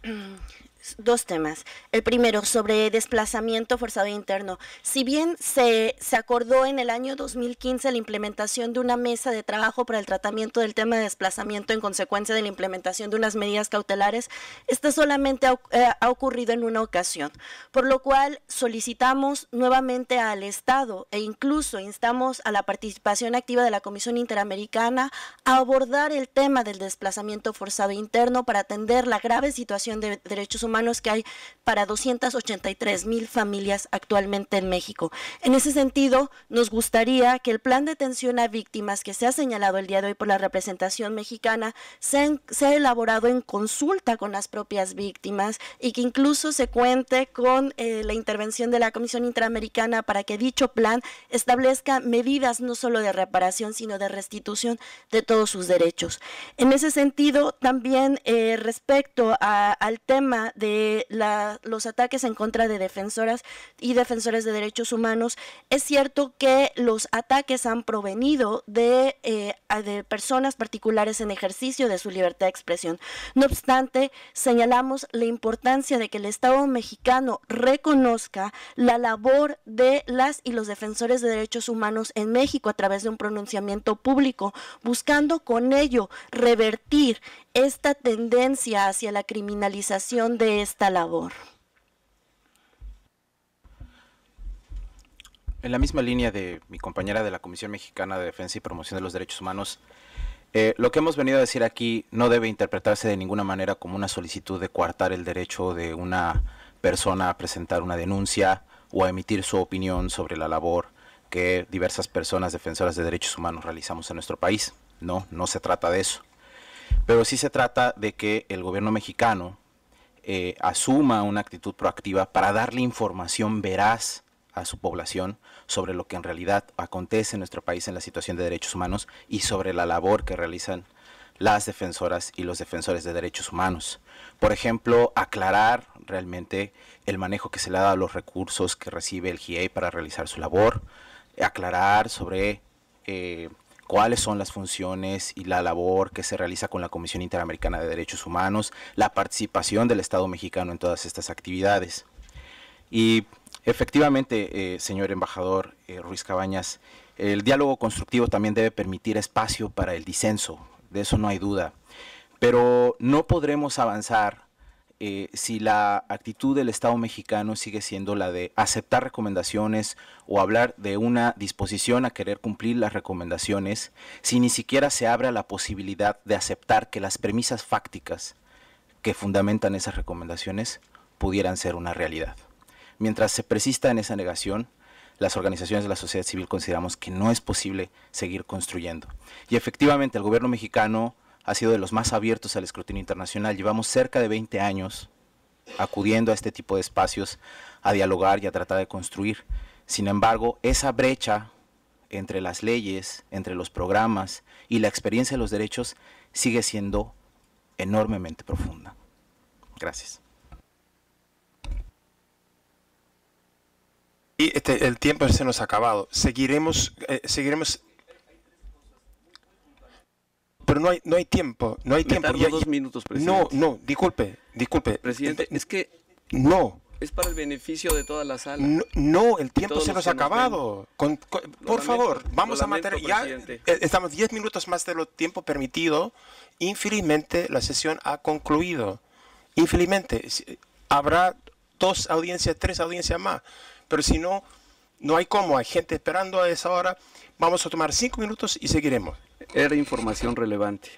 dos temas. El primero, sobre desplazamiento forzado interno. Si bien se, se, acordó en el año 2015 la implementación de una mesa de trabajo para el tratamiento del tema de desplazamiento en consecuencia de la implementación de unas medidas cautelares, esta solamente ha, eh, ha ocurrido en una ocasión, por lo cual solicitamos nuevamente al Estado e incluso instamos a la participación activa de la Comisión Interamericana a abordar el tema del desplazamiento forzado interno para atender la grave situación de derechos humanos manos que hay para 283 mil familias actualmente en México. En ese sentido, nos gustaría que el plan de atención a víctimas que se ha señalado el día de hoy por la representación mexicana sea, elaborado en consulta con las propias víctimas y que incluso se cuente con eh, la intervención de la Comisión Interamericana para que dicho plan establezca medidas no solo de reparación, sino de restitución de todos sus derechos. En ese sentido, también eh, respecto al tema de los ataques en contra de defensoras y defensores de derechos humanos, es cierto que los ataques han provenido de, eh, de personas particulares en ejercicio de su libertad de expresión. No obstante, señalamos la importancia de que el Estado mexicano reconozca la labor de las y los defensores de derechos humanos en México a través de un pronunciamiento público, buscando con ello revertir esta tendencia hacia la criminalización de esta labor? En la misma línea de mi compañera de la Comisión Mexicana de Defensa y Promoción de los Derechos Humanos, eh, lo que hemos venido a decir aquí no debe interpretarse de ninguna manera como una solicitud de coartar el derecho de una persona a presentar una denuncia o a emitir su opinión sobre la labor que diversas personas defensoras de derechos humanos realizamos en nuestro país. No, no se trata de eso. Pero sí se trata de que el gobierno mexicano eh, asuma una actitud proactiva para darle información veraz a su población sobre lo que en realidad acontece en nuestro país en la situación de derechos humanos y sobre la labor que realizan las defensoras y los defensores de derechos humanos. Por ejemplo, aclarar realmente el manejo que se le da a los recursos que recibe el GIEI para realizar su labor, aclarar sobre eh, cuáles son las funciones y la labor que se realiza con la Comisión Interamericana de Derechos Humanos, la participación del Estado mexicano en todas estas actividades. Y efectivamente, eh, señor embajador eh, Ruiz Cabañas, el diálogo constructivo también debe permitir espacio para el disenso, de eso no hay duda, pero no podremos avanzar eh, si la actitud del Estado mexicano sigue siendo la de aceptar recomendaciones o hablar de una disposición a querer cumplir las recomendaciones, si ni siquiera se abra la posibilidad de aceptar que las premisas fácticas que fundamentan esas recomendaciones pudieran ser una realidad. Mientras se persista en esa negación, las organizaciones de la sociedad civil consideramos que no es posible seguir construyendo. Y efectivamente el gobierno mexicano ha sido de los más abiertos al escrutinio internacional. Llevamos cerca de 20 años acudiendo a este tipo de espacios a dialogar y a tratar de construir. Sin embargo, esa brecha entre las leyes, entre los programas y la experiencia de los derechos sigue siendo enormemente profunda. Gracias. Y este, el tiempo se nos ha acabado. Seguiremos, eh, seguiremos pero no hay, no hay tiempo, no hay tiempo. dos minutos, No, no, disculpe, disculpe. Presidente, es que... No. Es para el beneficio de toda la sala. No, el tiempo se nos ha acabado. por favor, vamos a mantener... Ya eh, estamos 10 minutos más de lo tiempo permitido. Infelizmente, la sesión ha concluido. Infelizmente, habrá dos audiencias, tres audiencias más. Pero si no, no hay cómo. Hay gente esperando a esa hora. Vamos a tomar cinco minutos y seguiremos era información relevante.